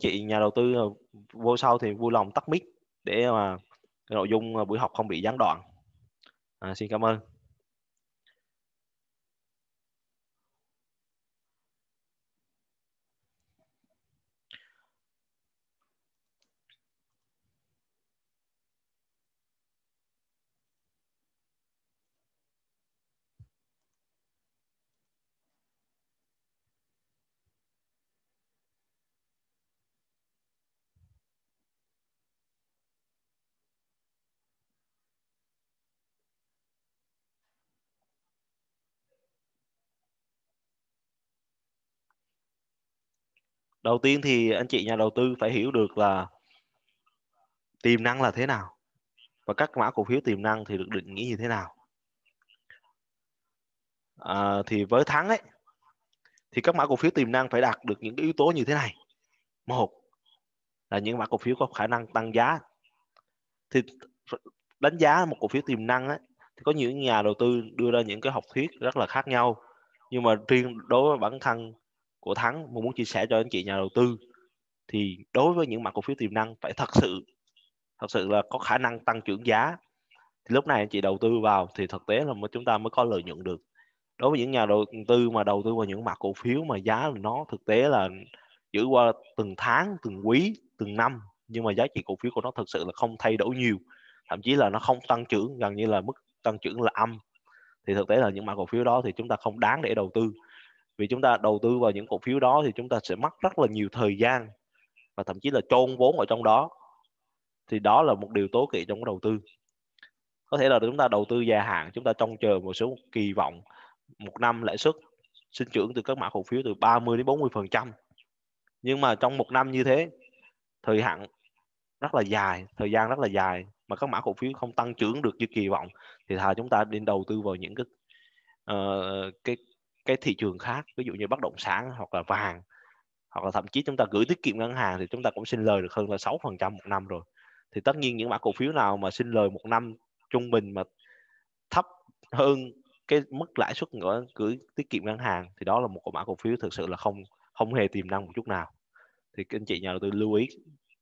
chị nhà đầu tư ờ, vô sau thì vui lòng tắt mic để mà nội dung ờ, buổi học không bị gián đoạn à, xin cảm ơn đầu tiên thì anh chị nhà đầu tư phải hiểu được là tiềm năng là thế nào và các mã cổ phiếu tiềm năng thì được định nghĩa như thế nào à, thì với thắng ấy thì các mã cổ phiếu tiềm năng phải đạt được những cái yếu tố như thế này một là những mã cổ phiếu có khả năng tăng giá thì đánh giá một cổ phiếu tiềm năng ấy, thì có những nhà đầu tư đưa ra những cái học thuyết rất là khác nhau nhưng mà riêng đối với bản thân của thắng mình muốn chia sẻ cho anh chị nhà đầu tư thì đối với những mặt cổ phiếu tiềm năng phải thật sự thật sự là có khả năng tăng trưởng giá thì lúc này anh chị đầu tư vào thì thực tế là chúng ta mới có lợi nhuận được đối với những nhà đầu tư mà đầu tư vào những mặt cổ phiếu mà giá nó thực tế là giữ qua từng tháng từng quý từng năm nhưng mà giá trị cổ phiếu của nó thực sự là không thay đổi nhiều thậm chí là nó không tăng trưởng gần như là mức tăng trưởng là âm thì thực tế là những mã cổ phiếu đó thì chúng ta không đáng để đầu tư vì chúng ta đầu tư vào những cổ phiếu đó thì chúng ta sẽ mất rất là nhiều thời gian và thậm chí là chôn vốn ở trong đó thì đó là một điều tối kỵ trong cái đầu tư có thể là chúng ta đầu tư dài hạn chúng ta trông chờ một số kỳ vọng một năm lãi suất sinh trưởng từ các mã cổ phiếu từ 30 đến 40 phần trăm nhưng mà trong một năm như thế thời hạn rất là dài thời gian rất là dài mà các mã cổ phiếu không tăng trưởng được như kỳ vọng thì thà chúng ta nên đầu tư vào những cái uh, cái cái thị trường khác ví dụ như bất động sản hoặc là vàng hoặc là thậm chí chúng ta gửi tiết kiệm ngân hàng thì chúng ta cũng xin lời được hơn là 6% một năm rồi thì tất nhiên những mã cổ phiếu nào mà xin lời một năm trung bình mà thấp hơn cái mức lãi suất của gửi tiết kiệm ngân hàng thì đó là một mã cổ phiếu thực sự là không không hề tiềm năng một chút nào thì anh chị nhà đầu tư lưu ý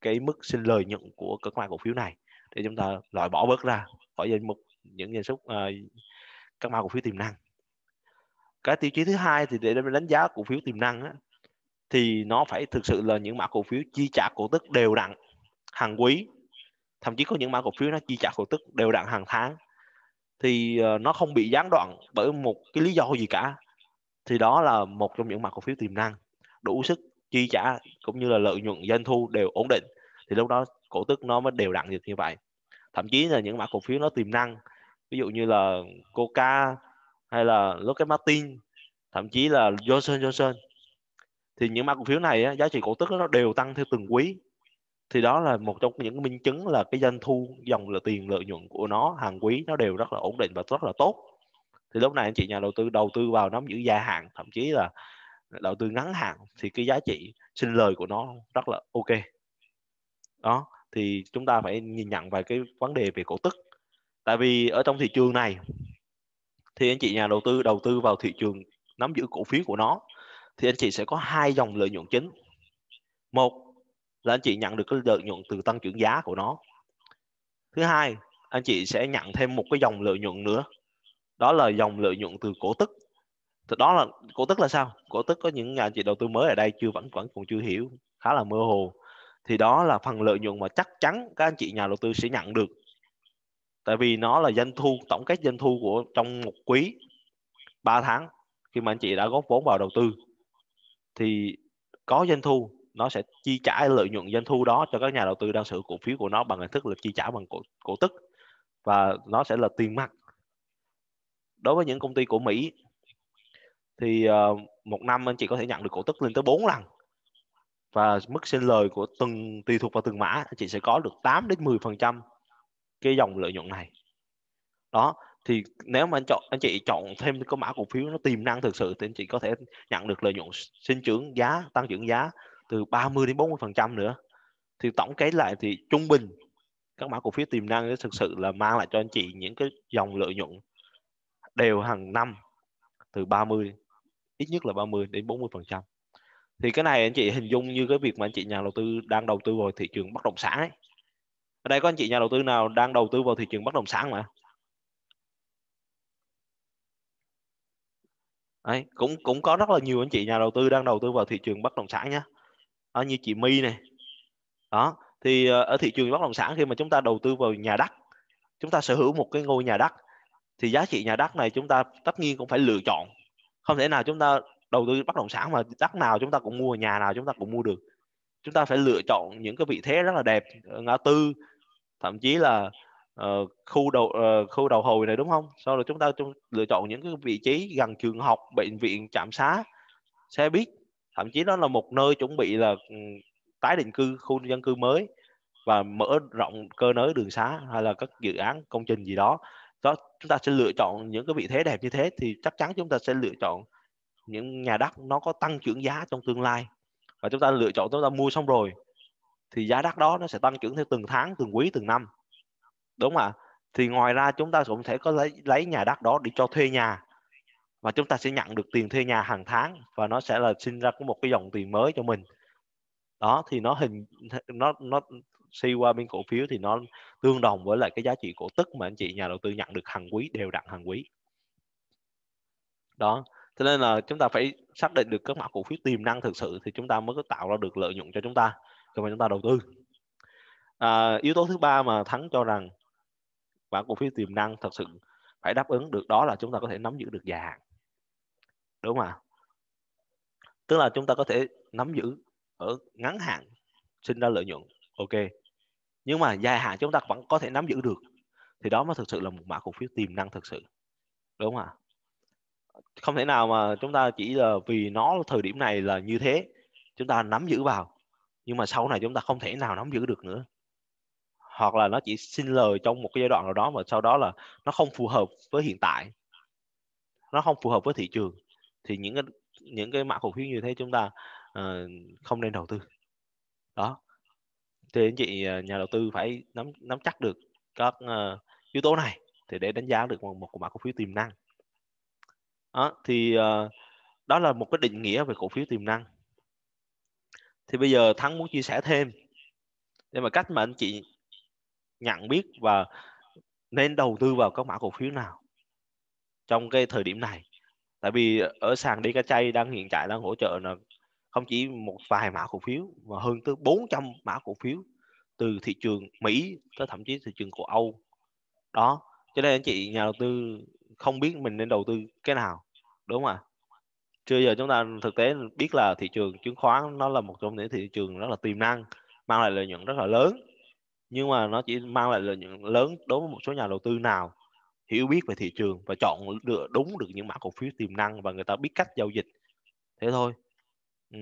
cái mức xin lời nhận của các mã cổ phiếu này để chúng ta loại bỏ bớt ra khỏi danh mục những danh sách uh, ờ, các mã cổ phiếu tiềm năng cái tiêu chí thứ hai thì để đánh giá cổ phiếu tiềm năng á, thì nó phải thực sự là những mã cổ phiếu chi trả cổ tức đều đặn hàng quý thậm chí có những mã cổ phiếu nó chi trả cổ tức đều đặn hàng tháng thì ờ, nó không bị gián đoạn bởi một cái lý do gì cả thì đó là một trong những mã cổ phiếu tiềm năng đủ sức chi trả cũng như là lợi nhuận doanh thu đều ổn định thì lúc đó cổ tức nó mới đều đặn được như vậy thậm chí là những mã cổ phiếu nó tiềm năng ví dụ như là coca hay là Lockheed Martin thậm chí là Johnson Johnson thì những mã cổ phiếu này á, giá trị cổ tức nó đều tăng theo từng quý thì đó là một trong những minh chứng là cái doanh thu dòng là tiền lợi nhuận của nó hàng quý nó đều rất là ổn định và rất là tốt thì lúc này anh chị nhà đầu tư đầu tư vào nắm giữ dài hạn thậm chí là đầu tư ngắn hạn thì cái giá trị sinh lời của nó rất là ok đó thì chúng ta phải nhìn nhận về cái vấn đề về cổ tức tại vì ở trong thị trường này thì anh chị nhà đầu tư đầu tư vào thị trường nắm giữ cổ phiếu của nó thì anh chị sẽ có hai dòng lợi nhuận chính một là anh chị nhận được cái lợi nhuận từ tăng trưởng giá của nó thứ hai anh chị sẽ nhận thêm một cái dòng lợi nhuận nữa đó là dòng lợi nhuận từ cổ tức thì đó là cổ tức là sao cổ tức có những nhà anh chị đầu tư mới ở đây chưa vẫn vẫn còn chưa hiểu khá là mơ hồ thì đó là phần lợi nhuận mà chắc chắn các anh chị nhà đầu tư sẽ nhận được tại vì nó là doanh thu tổng kết doanh thu của trong một quý 3 tháng khi mà anh chị đã góp vốn vào đầu tư thì có doanh thu nó sẽ chi trả lợi nhuận doanh thu đó cho các nhà đầu tư đang sở cổ phiếu của nó bằng hình thức là chi trả bằng cổ, cổ tức và nó sẽ là tiền mặt đối với những công ty của Mỹ thì uh, một năm anh chị có thể nhận được cổ tức lên tới 4 lần và mức sinh lời của từng tùy thuộc vào từng mã anh chị sẽ có được 8 đến 10 phần trăm cái dòng lợi nhuận này đó thì nếu mà anh chọn anh chị chọn thêm cái mã cổ phiếu nó tiềm năng thực sự thì anh chị có thể nhận được lợi nhuận sinh trưởng giá tăng trưởng giá từ 30 đến 40 phần trăm nữa thì tổng kết lại thì trung bình các mã cổ phiếu tiềm năng thực sự là mang lại cho anh chị những cái dòng lợi nhuận đều hàng năm từ 30 ít nhất là 30 đến 40 phần trăm thì cái này anh chị hình dung như cái việc mà anh chị nhà đầu tư đang đầu tư vào thị trường bất động sản ấy ở đây có anh chị nhà đầu tư nào đang đầu tư vào thị trường bất động sản mà Đấy, cũng cũng có rất là nhiều anh chị nhà đầu tư đang đầu tư vào thị trường bất động sản nhé, đó, như chị My này đó thì ờ, ở thị trường bất động sản khi mà chúng ta đầu tư vào nhà đất chúng ta sở hữu một cái ngôi nhà đất thì giá trị nhà đất này chúng ta tất nhiên cũng phải lựa chọn không thể nào chúng ta đầu tư bất động sản mà đất nào chúng ta cũng mua nhà nào chúng ta cũng mua được chúng ta phải lựa chọn những cái vị thế rất là đẹp ngã tư thậm chí là uh, khu đầu uh, khu đầu hồi này đúng không sau rồi chúng ta chúng, lựa chọn những cái vị trí gần trường học bệnh viện trạm xá xe buýt thậm chí đó là một nơi chuẩn bị là ừ, tái định cư khu dân cư mới và mở rộng cơ nới đường xá hay là các dự án công trình gì đó đó chúng ta sẽ lựa chọn những cái vị thế đẹp như thế thì chắc chắn chúng ta sẽ lựa chọn những nhà đất nó có tăng trưởng giá trong tương lai và chúng ta lựa chọn chúng ta mua xong rồi thì giá đất đó nó sẽ tăng trưởng theo từng tháng từng quý từng năm đúng không ạ thì ngoài ra chúng ta cũng sẽ có lấy, lấy nhà đất đó để cho thuê nhà và chúng ta sẽ nhận được tiền thuê nhà hàng tháng và nó sẽ là sinh ra có một cái dòng tiền mới cho mình đó thì nó hình nó nó suy qua bên cổ phiếu thì nó tương đồng với lại cái giá trị cổ tức mà anh chị nhà đầu tư nhận được hàng quý đều đặn hàng quý đó cho nên là chúng ta phải xác định được các mã cổ phiếu tiềm năng thực sự thì chúng ta mới có tạo ra được lợi nhuận cho chúng ta khi mà chúng ta đầu tư à, yếu tố thứ ba mà thắng cho rằng bản cổ phiếu tiềm năng thật sự phải đáp ứng được đó là chúng ta có thể nắm giữ được dài hạn đúng không ạ tức là chúng ta có thể nắm giữ ở ngắn hạn sinh ra lợi nhuận ok nhưng mà dài hạn chúng ta vẫn có thể nắm giữ được thì đó mới thực sự là một mã cổ phiếu tiềm năng thực sự đúng không ạ không thể nào mà chúng ta chỉ là vì nó thời điểm này là như thế chúng ta nắm giữ vào nhưng mà sau này chúng ta không thể nào nắm giữ được nữa hoặc là nó chỉ xin lời trong một cái giai đoạn nào đó mà sau đó là nó không phù hợp với hiện tại nó không phù hợp với thị trường thì những cái những cái mã cổ phiếu như thế chúng ta uh, không nên đầu tư đó thì anh chị ờ, nhà đầu tư phải nắm nắm chắc được các uh, yếu tố này thì để đánh giá được một, một mã cổ phiếu tiềm năng đó, thì uh, đó là một cái định nghĩa về cổ phiếu tiềm năng thì bây giờ thắng muốn chia sẻ thêm để mà cách mà anh chị nhận biết và nên đầu tư vào các mã cổ phiếu nào trong cái thời điểm này tại vì ở sàn đi cá chay đang hiện tại đang hỗ trợ là không chỉ một vài mã cổ phiếu mà hơn tới 400 mã cổ phiếu từ thị trường Mỹ tới thậm chí thị trường của Âu đó cho nên anh chị nhà đầu tư không biết mình nên đầu tư cái nào đúng không ạ chưa giờ chúng ta thực tế biết là thị trường chứng khoán nó là một trong những thị trường rất là tiềm năng, mang lại lợi nhuận rất là lớn. Nhưng mà nó chỉ mang lại lợi nhuận lớn đối với một số nhà đầu tư nào hiểu biết về thị trường và chọn được đúng được những mã cổ phiếu tiềm năng và người ta biết cách giao dịch. Thế thôi. Ừ.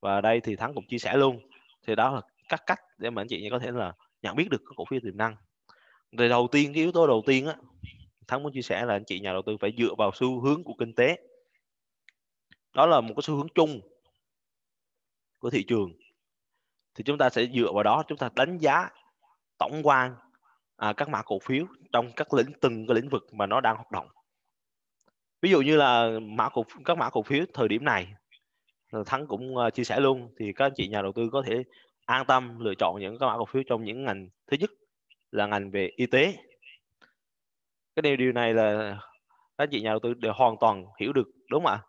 Và đây thì Thắng cũng chia sẻ luôn. Thì đó là các cách để mà anh chị có thể là nhận biết được các cổ phiếu tiềm năng. Thì đầu tiên cái yếu tố đầu tiên á, Thắng muốn chia sẻ là anh chị nhà đầu tư phải dựa vào xu hướng của kinh tế đó là một cái xu hướng chung của thị trường thì chúng ta sẽ dựa vào đó chúng ta đánh giá tổng quan à, các mã cổ phiếu trong các lĩnh từng cái lĩnh vực mà nó đang hoạt động ví dụ như là mã cổ các mã cổ phiếu thời điểm này thắng cũng à, chia sẻ luôn thì các anh chị nhà đầu tư có thể an tâm lựa chọn những các mã cổ phiếu trong những ngành thứ nhất là ngành về y tế cái điều điều này là các anh chị nhà đầu tư đều hoàn toàn hiểu được đúng không ạ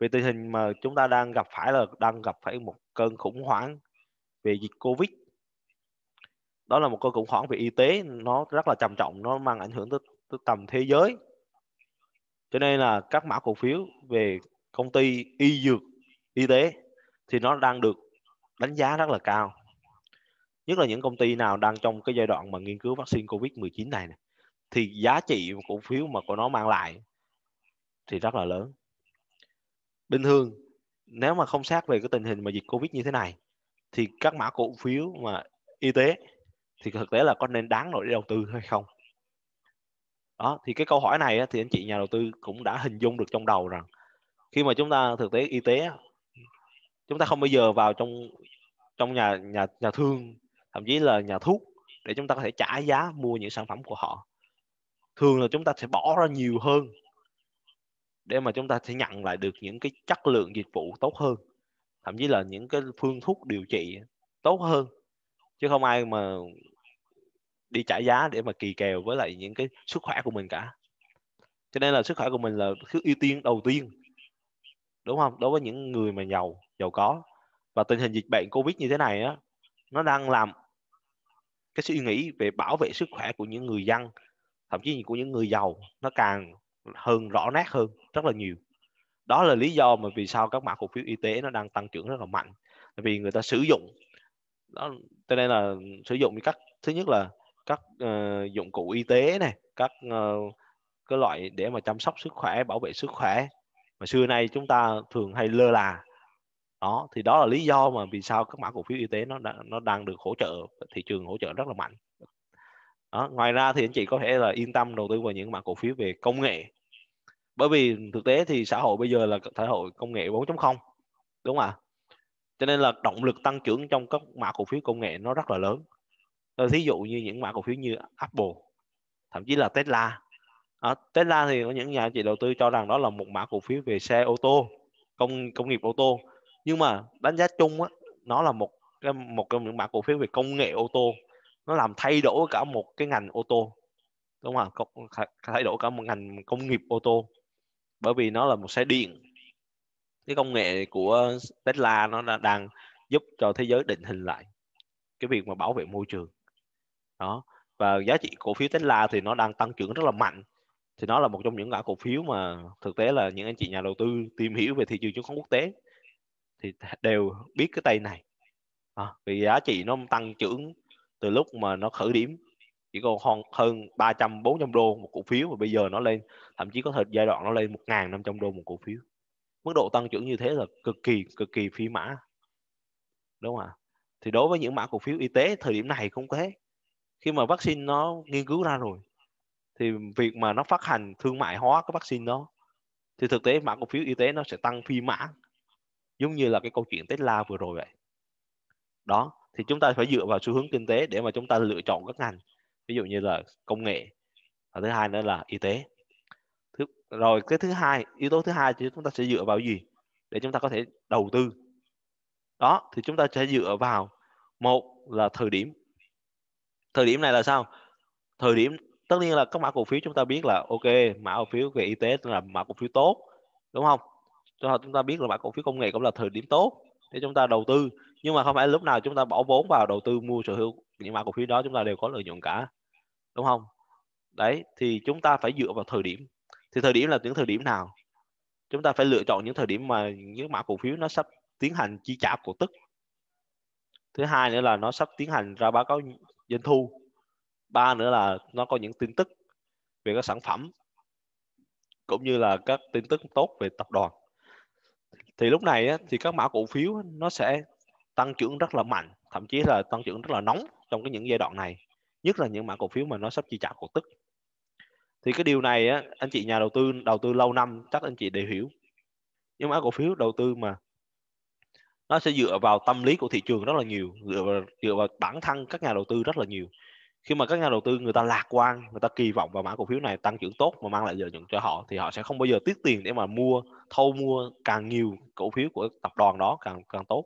vì tình hình mà chúng ta đang gặp phải là đang gặp phải một cơn khủng hoảng về dịch covid đó là một cơn khủng hoảng về y tế nó rất là trầm trọng nó mang ảnh hưởng tới, tới tầm thế giới cho nên là các mã cổ phiếu về công ty y dược y tế thì nó đang được đánh giá rất là cao nhất là những công ty nào đang trong cái giai đoạn mà nghiên cứu vaccine covid 19 này, này thì giá trị cổ phiếu mà của nó mang lại thì rất là lớn bình thường nếu mà không xét về cái tình hình mà dịch covid như thế này thì các mã cổ phiếu mà y tế thì thực tế là có nên đáng nổi để đầu tư hay không đó thì cái câu hỏi này thì anh chị nhà đầu tư cũng đã hình dung được trong đầu rằng khi mà chúng ta thực tế y tế chúng ta không bao giờ vào trong trong nhà nhà nhà thương thậm chí là nhà thuốc để chúng ta có thể trả giá mua những sản phẩm của họ thường là chúng ta sẽ bỏ ra nhiều hơn để mà chúng ta sẽ nhận lại được những cái chất lượng dịch vụ tốt hơn thậm chí là những cái phương thuốc điều trị tốt hơn chứ không ai mà đi trả giá để mà kỳ kèo với lại những cái sức khỏe của mình cả cho nên là sức khỏe của mình là thứ ưu tiên đầu tiên đúng không đối với những người mà giàu giàu có và tình hình dịch bệnh covid như thế này á nó đang làm cái suy nghĩ về bảo vệ sức khỏe của những người dân thậm chí của những người giàu nó càng hơn rõ nét hơn rất là nhiều đó là lý do mà vì sao các mã cổ phiếu y tế nó đang tăng trưởng rất là mạnh tại vì người ta sử dụng đó cho nên là sử dụng các thứ nhất là các uh, dụng cụ y tế này các uh, cái loại để mà chăm sóc sức khỏe bảo vệ sức khỏe mà xưa nay chúng ta thường hay lơ là đó thì đó là lý do mà vì sao các mã cổ phiếu y tế nó nó đang được hỗ trợ thị trường hỗ trợ rất là mạnh đó. ngoài ra thì anh chị có thể là yên tâm đầu tư vào những mã cổ phiếu về công nghệ bởi vì thực tế thì xã hội bây giờ là xã hội công nghệ 4.0 đúng không ạ cho nên là động lực tăng trưởng trong các mã cổ phiếu công nghệ nó rất là lớn ờ, thí dụ như những mã cổ phiếu như Apple thậm chí là Tesla à, Tesla thì có những nhà chị đầu tư cho rằng đó là một mã cổ phiếu về xe ô tô công công nghiệp ô tô nhưng mà đánh giá chung á, nó là một cái một trong những mã cổ phiếu về công nghệ ô tô nó làm thay đổi cả một cái ngành ô tô đúng không thay đổi cả một ngành công nghiệp ô tô bởi vì nó là một xe điện cái công nghệ của Tesla nó đang giúp cho thế giới định hình lại cái việc mà bảo vệ môi trường đó và giá trị cổ phiếu Tesla thì nó đang tăng trưởng rất là mạnh thì nó là một trong những gã cổ phiếu mà thực tế là những anh chị nhà đầu tư tìm hiểu về thị trường chứng khoán quốc tế thì đều biết cái tay này à, vì giá trị nó tăng trưởng từ lúc mà nó khởi điểm chỉ còn hơn 300 400 đô một cổ phiếu và bây giờ nó lên thậm chí có thời giai đoạn nó lên 1.500 đô một cổ phiếu mức độ tăng trưởng như thế là cực kỳ cực kỳ phi mã đúng không ạ thì đối với những mã cổ phiếu y tế thời điểm này cũng thế khi mà vaccine nó nghiên cứu ra rồi thì việc mà nó phát hành thương mại hóa cái vaccine đó thì thực tế mã cổ phiếu y tế nó sẽ tăng phi mã giống như là cái câu chuyện Tesla vừa rồi vậy đó thì chúng ta phải dựa vào xu hướng kinh tế để mà chúng ta lựa chọn các ngành ví dụ như là công nghệ và thứ hai nữa là y tế thứ, rồi cái thứ hai yếu tố thứ hai thì chúng ta sẽ dựa vào gì để chúng ta có thể đầu tư đó thì chúng ta sẽ dựa vào một là thời điểm thời điểm này là sao thời điểm tất nhiên là các mã cổ phiếu chúng ta biết là ok mã cổ phiếu về y tế là mã cổ phiếu tốt đúng không cho chúng ta biết là mã cổ phiếu công nghệ cũng là thời điểm tốt để chúng ta đầu tư nhưng mà không phải lúc nào chúng ta bỏ vốn vào đầu tư mua sở hữu những mã cổ phiếu đó chúng ta đều có lợi nhuận cả đúng không đấy thì chúng ta phải dựa vào thời điểm thì thời điểm là những thời điểm nào chúng ta phải lựa chọn những thời điểm mà những mã cổ phiếu nó sắp tiến hành chi trả cổ tức thứ hai nữa là nó sắp tiến hành ra báo cáo doanh thu ba nữa là nó có những tin tức về các sản phẩm cũng như là các tin tức tốt về tập đoàn thì lúc này thì các mã cổ phiếu nó sẽ tăng trưởng rất là mạnh thậm chí là tăng trưởng rất là nóng trong cái những giai đoạn này nhất là những mã cổ phiếu mà nó sắp chi trả cổ tức thì cái điều này á, anh chị nhà đầu tư đầu tư lâu năm chắc anh chị đều hiểu nhưng mã cổ phiếu đầu tư mà nó sẽ dựa vào tâm lý của thị trường rất là nhiều dựa vào, dựa vào bản thân các nhà đầu tư rất là nhiều khi mà các nhà đầu tư người ta lạc quan người ta kỳ vọng vào mã cổ phiếu này tăng trưởng tốt mà mang lại lợi nhuận cho họ thì họ sẽ không bao giờ tiết tiền để mà mua thâu mua càng nhiều cổ phiếu của tập đoàn đó càng càng tốt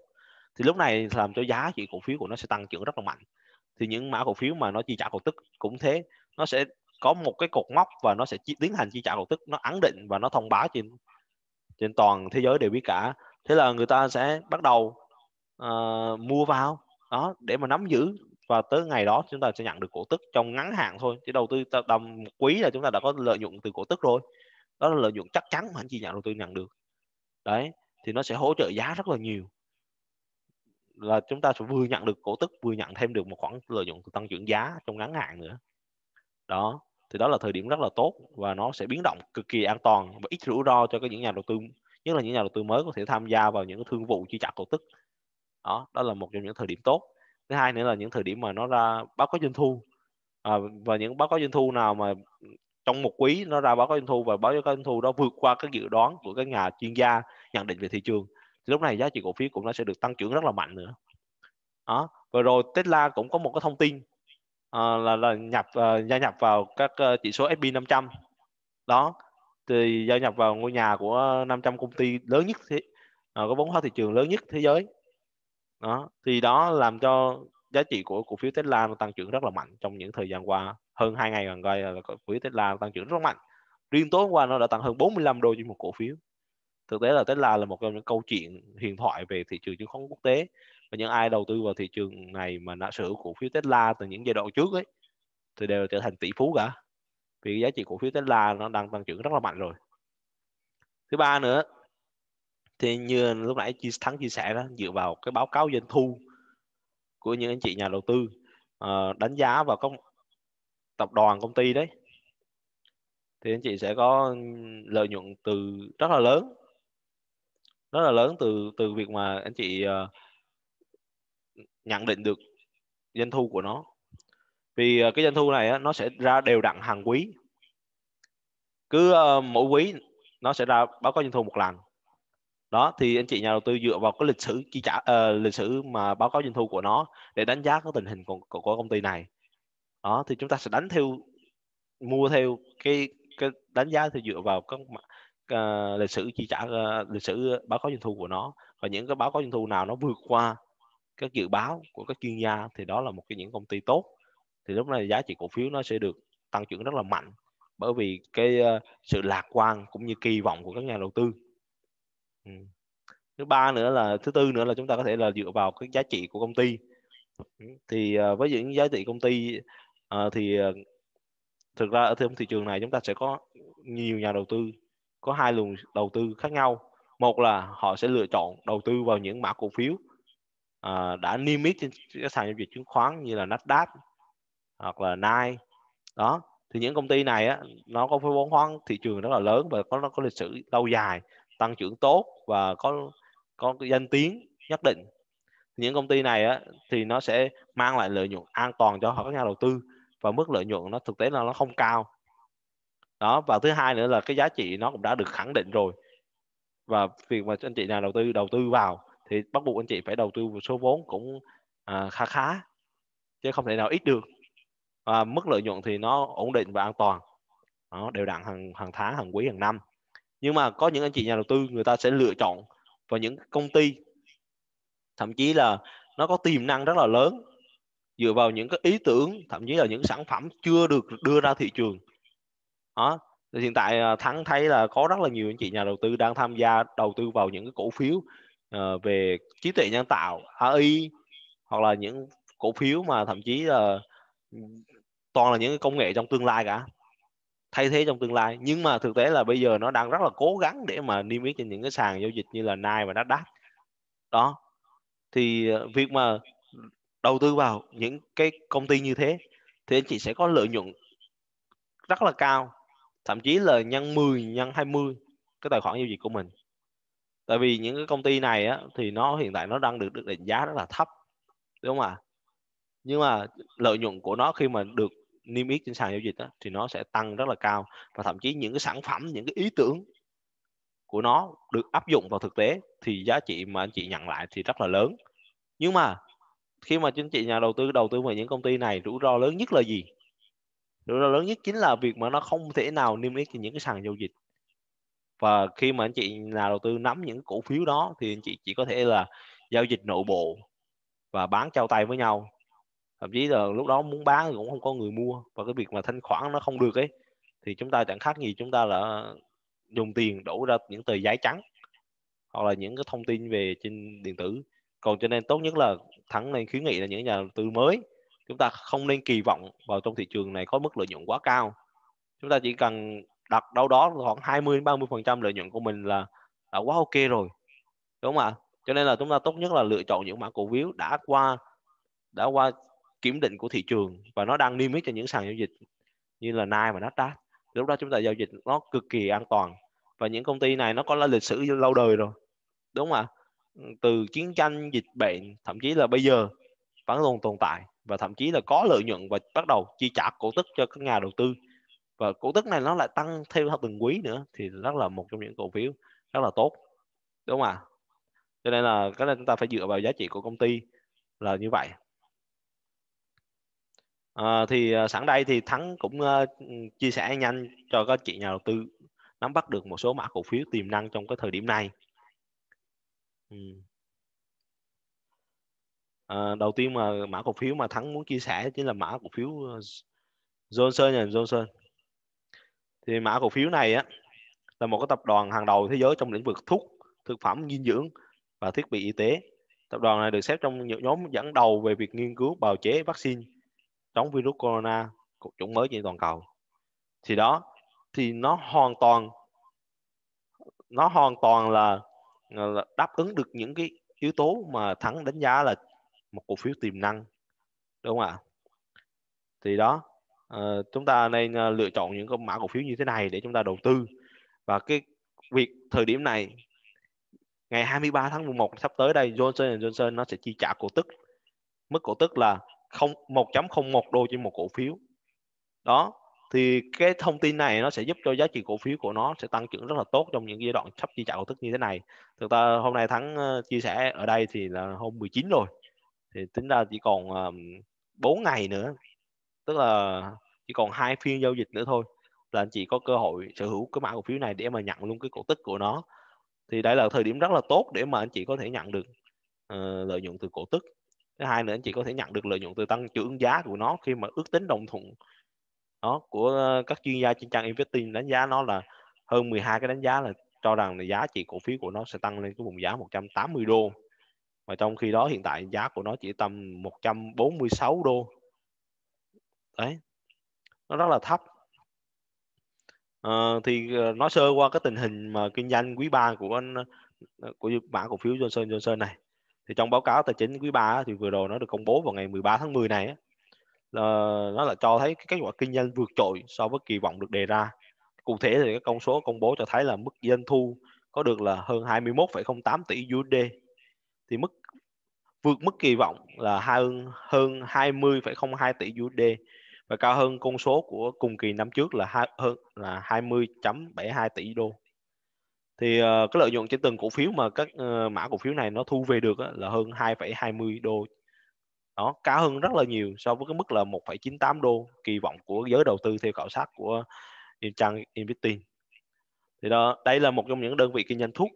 thì lúc này làm cho giá trị cổ phiếu của nó sẽ tăng trưởng rất là mạnh thì những mã cổ phiếu mà nó chi trả cổ tức cũng thế nó sẽ có một cái cột mốc và nó sẽ chi, tiến hành chi trả cổ tức nó ấn định và nó thông báo trên trên toàn thế giới đều biết cả thế là người ta sẽ bắt đầu uh, mua vào đó để mà nắm giữ và tới ngày đó chúng ta sẽ nhận được cổ tức trong ngắn hạn thôi chứ đầu tư tầm một quý là chúng ta đã có lợi nhuận từ cổ tức rồi đó là lợi nhuận chắc chắn mà anh chị nhà đầu tư nhận được đấy thì nó sẽ hỗ trợ giá rất là nhiều là chúng ta sẽ vừa nhận được cổ tức vừa nhận thêm được một khoản lợi nhuận từ tăng trưởng giá trong ngắn hạn nữa đó thì đó là thời điểm rất là tốt và nó sẽ biến động cực kỳ an toàn và ít rủi ro cho các những nhà đầu tư nhất là những nhà đầu tư mới có thể tham gia vào những thương vụ chi trả cổ tức đó đó là một trong những thời điểm tốt thứ hai nữa là những thời điểm mà nó ra báo cáo doanh thu à, và những báo cáo doanh thu nào mà trong một quý nó ra báo cáo doanh thu và báo cáo doanh thu đó vượt qua các dự đoán của các nhà chuyên gia nhận định về thị trường thì lúc này giá trị cổ phiếu cũng nó sẽ được tăng trưởng rất là mạnh nữa đó vừa rồi Tesla cũng có một cái thông tin uh, là là nhập uh, gia nhập vào các uh, chỉ số S&P 500 đó thì gia nhập vào ngôi nhà của 500 công ty lớn nhất thế, uh, có vốn hóa thị trường lớn nhất thế giới đó thì đó làm cho giá trị của cổ phiếu Tesla nó tăng trưởng rất là mạnh trong những thời gian qua hơn hai ngày gần đây là cổ phiếu Tesla tăng trưởng rất mạnh riêng tối hôm qua nó đã tăng hơn 45 đô trên một cổ phiếu thực tế là Tesla là một trong những câu chuyện huyền thoại về thị trường chứng khoán quốc tế và những ai đầu tư vào thị trường này mà nạ sở cổ phiếu Tesla từ những giai đoạn trước ấy thì đều trở thành tỷ phú cả vì giá trị cổ phiếu Tesla nó đang tăng trưởng rất là mạnh rồi thứ ba nữa thì như lúc nãy chia thắng chia sẻ đó dựa vào cái báo cáo doanh thu của những anh chị nhà đầu tư ờ, đánh giá vào công tập đoàn công ty đấy thì anh chị sẽ có ừ, lợi nhuận từ rất là lớn rất là lớn từ từ việc mà anh chị uh, nhận định được doanh thu của nó vì uh, cái doanh thu này á, nó sẽ ra đều đặn hàng quý cứ uh, mỗi quý nó sẽ ra báo cáo doanh thu một lần đó thì anh chị nhà đầu tư dựa vào cái lịch sử chi trả uh, lịch sử mà báo cáo doanh thu của nó để đánh giá cái tình hình của, của, của công ty này đó thì chúng ta sẽ đánh theo mua theo cái cái đánh giá thì dựa vào các uh, lịch sử chi trả uh, lịch sử báo cáo doanh thu của nó và những cái báo cáo doanh thu nào nó vượt qua các dự báo của các chuyên gia thì đó là một cái những công ty tốt thì lúc này giá trị cổ phiếu nó sẽ được tăng trưởng rất là mạnh bởi vì cái uh, sự lạc quan cũng như kỳ vọng của các nhà đầu tư ừ. thứ ba nữa là thứ tư nữa là chúng ta có thể là dựa vào cái giá trị của công ty ừ, thì uh, với những giá trị công ty uh, thì thực ra ở thị trường này chúng ta sẽ có nhiều nhà đầu tư có hai luồng đầu tư khác nhau một là họ sẽ lựa chọn đầu tư vào những mã cổ phiếu à, đã niêm yết trên các sàn giao dịch chứng khoán như là Nasdaq hoặc là Nike đó thì những công ty này á, nó có vốn hóa thị trường rất là lớn và có nó có lịch sử lâu dài tăng trưởng tốt và có có cái danh tiếng nhất định những công ty này á, thì nó sẽ mang lại lợi nhuận an toàn cho họ các nhà đầu tư và mức lợi nhuận nó thực tế là nó không cao đó và thứ hai nữa là cái giá trị nó cũng đã được khẳng định rồi và việc mà anh chị nào đầu tư đầu tư vào thì bắt buộc anh chị phải đầu tư một số vốn cũng à, khá khá chứ không thể nào ít được và mức lợi nhuận thì nó ổn định và an toàn đó, đều đặn hàng hàng tháng hàng quý hàng năm nhưng mà có những anh chị nhà đầu tư người ta sẽ lựa chọn vào những công ty thậm chí là nó có tiềm năng rất là lớn dựa vào những cái ý tưởng thậm chí là những sản phẩm chưa được đưa ra thị trường đó hiện tại à, thắng thấy là có rất là nhiều anh chị nhà đầu tư đang tham gia đầu tư vào những cái cổ phiếu uh, về trí tuệ nhân tạo AI hoặc là những cổ phiếu mà thậm chí là ừ, toàn là những cái công nghệ trong tương lai cả thay thế trong tương lai nhưng mà thực tế là bây giờ nó đang rất là cố gắng để mà niêm yết trên những cái sàn giao dịch như là nai và Nasdaq đó thì ờ, việc mà đầu tư vào những cái công ty như thế thì anh chị sẽ có lợi nhuận rất là cao thậm chí là nhân 10 nhân 20 cái tài khoản giao dịch của mình tại vì những cái công ty này á, thì nó hiện tại nó đang được được định giá rất là thấp đúng không ạ nhưng mà lợi nhuận của nó khi mà được niêm yết trên sàn giao dịch á thì nó sẽ tăng rất là cao và thậm chí những cái sản phẩm những cái ý tưởng của nó được áp dụng vào thực tế thì giá trị mà anh chị nhận lại thì rất là lớn nhưng mà khi mà chính chị nhà đầu tư đầu tư vào những công ty này rủi ro lớn nhất là gì rủi ro lớn nhất chính là việc mà nó không thể nào niêm yết trên những cái sàn giao dịch và khi mà anh chị nào đầu tư nắm những cổ phiếu đó thì anh chị chỉ có thể là giao dịch nội bộ và bán trao tay với nhau thậm chí là lúc đó muốn bán cũng không có người mua và cái việc mà thanh khoản nó không được ấy thì chúng ta chẳng khác gì chúng ta là dùng tiền đổ ra những tờ giấy trắng hoặc là những cái thông tin về trên điện tử còn cho nên tốt nhất là thắng nên khuyến nghị là những nhà đầu tư mới chúng ta không nên kỳ vọng vào trong thị trường này có mức lợi nhuận quá cao chúng ta chỉ cần đặt đâu đó khoảng 20 30 phần trăm lợi nhuận của mình là đã quá ok rồi đúng không ạ cho nên là chúng ta tốt nhất là lựa chọn những mã cổ phiếu đã qua đã qua kiểm định của thị trường và nó đang niêm yết cho những sàn giao dịch như là Nike và Nasdaq lúc đó chúng ta giao dịch nó cực kỳ an toàn và những công ty này nó có là lịch sử lâu đời rồi đúng không ạ từ chiến tranh dịch bệnh thậm chí là bây giờ vẫn luôn tồn tại và thậm chí là có lợi nhuận và bắt đầu chi trả cổ tức cho các nhà đầu tư và cổ tức này nó lại tăng theo theo từng quý nữa thì rất là một trong những cổ phiếu rất là tốt đúng không ạ cho nên là cái này chúng ta phải dựa vào giá trị của công ty là như vậy à, thì ờ, sẵn đây thì thắng cũng uh, chia sẻ nhanh cho các chị nhà đầu tư nắm bắt được một số mã cổ phiếu tiềm năng trong cái thời điểm này ừ à, đầu tiên mà mã cổ phiếu mà thắng muốn chia sẻ chính là mã cổ phiếu ờ, Johnson Johnson thì mã cổ phiếu này á là một cái tập đoàn hàng đầu thế giới trong lĩnh vực thuốc thực phẩm dinh dưỡng và thiết bị y tế tập đoàn này được xếp trong những nhóm dẫn đầu về việc nghiên cứu bào chế vaccine chống virus corona cuộc chủng mới trên toàn cầu thì đó thì nó hoàn toàn nó hoàn toàn là, là đáp ứng được những cái yếu tố mà thắng đánh giá là một cổ phiếu tiềm năng đúng không ạ thì đó uh, chúng ta nên uh, lựa chọn những mã cổ phiếu như thế này để chúng ta đầu tư và cái việc thời điểm này ngày 23 tháng 11 sắp tới đây Johnson Johnson nó sẽ chi trả cổ tức mức cổ tức là không 1.01 đô trên một cổ phiếu đó thì cái thông tin này nó sẽ giúp cho giá trị cổ phiếu của nó sẽ tăng trưởng rất là tốt trong những giai đoạn sắp chi trả cổ tức như thế này thực ra hôm nay thắng ờ, chia sẻ ở đây thì là hôm 19 rồi thì tính ra chỉ còn um, ờ, 4 ngày nữa tức là chỉ còn hai phiên giao dịch nữa thôi là anh chị có cơ hội sở hữu cái mã cổ phiếu này để mà nhận luôn cái cổ tức của nó thì đây là thời điểm rất là tốt để mà anh chị có thể nhận được uh, lợi nhuận từ cổ tức thứ hai nữa anh chị có thể nhận được lợi nhuận từ tăng trưởng giá của nó khi mà ước tính đồng thuận đó của các chuyên gia trên trang investing đánh giá nó là hơn 12 cái đánh giá là cho rằng là giá trị cổ phiếu của nó sẽ tăng lên cái vùng giá 180 đô mà trong khi đó hiện tại giá của nó chỉ tầm 146 đô đấy nó rất là thấp à, thì ờ, nó sơ qua cái tình hình mà kinh doanh quý 3 của anh ờ, của mã cổ phiếu Johnson Johnson này thì trong báo cáo tài chính quý 3 thì vừa rồi nó được công bố vào ngày 13 tháng 10 này là nó là cho thấy cái kết quả kinh doanh vượt trội so với kỳ vọng được đề ra cụ thể thì các con số công bố cho thấy là mức doanh thu có được là hơn 21,08 tỷ USD thì mức vượt mức kỳ vọng là hơn hơn 20,02 tỷ USD và cao hơn con số của cùng kỳ năm trước là hơn là 20.72 tỷ đô. Thì uh, cái lợi nhuận trên từng cổ phiếu mà các uh, mã cổ phiếu này nó thu về được á, là hơn 2,20 đô. Đó, cao hơn rất là nhiều so với cái mức là 1,98 đô kỳ vọng của giới đầu tư theo khảo sát của trang Investing. Thì đó, đây là một trong những đơn vị kinh doanh thuốc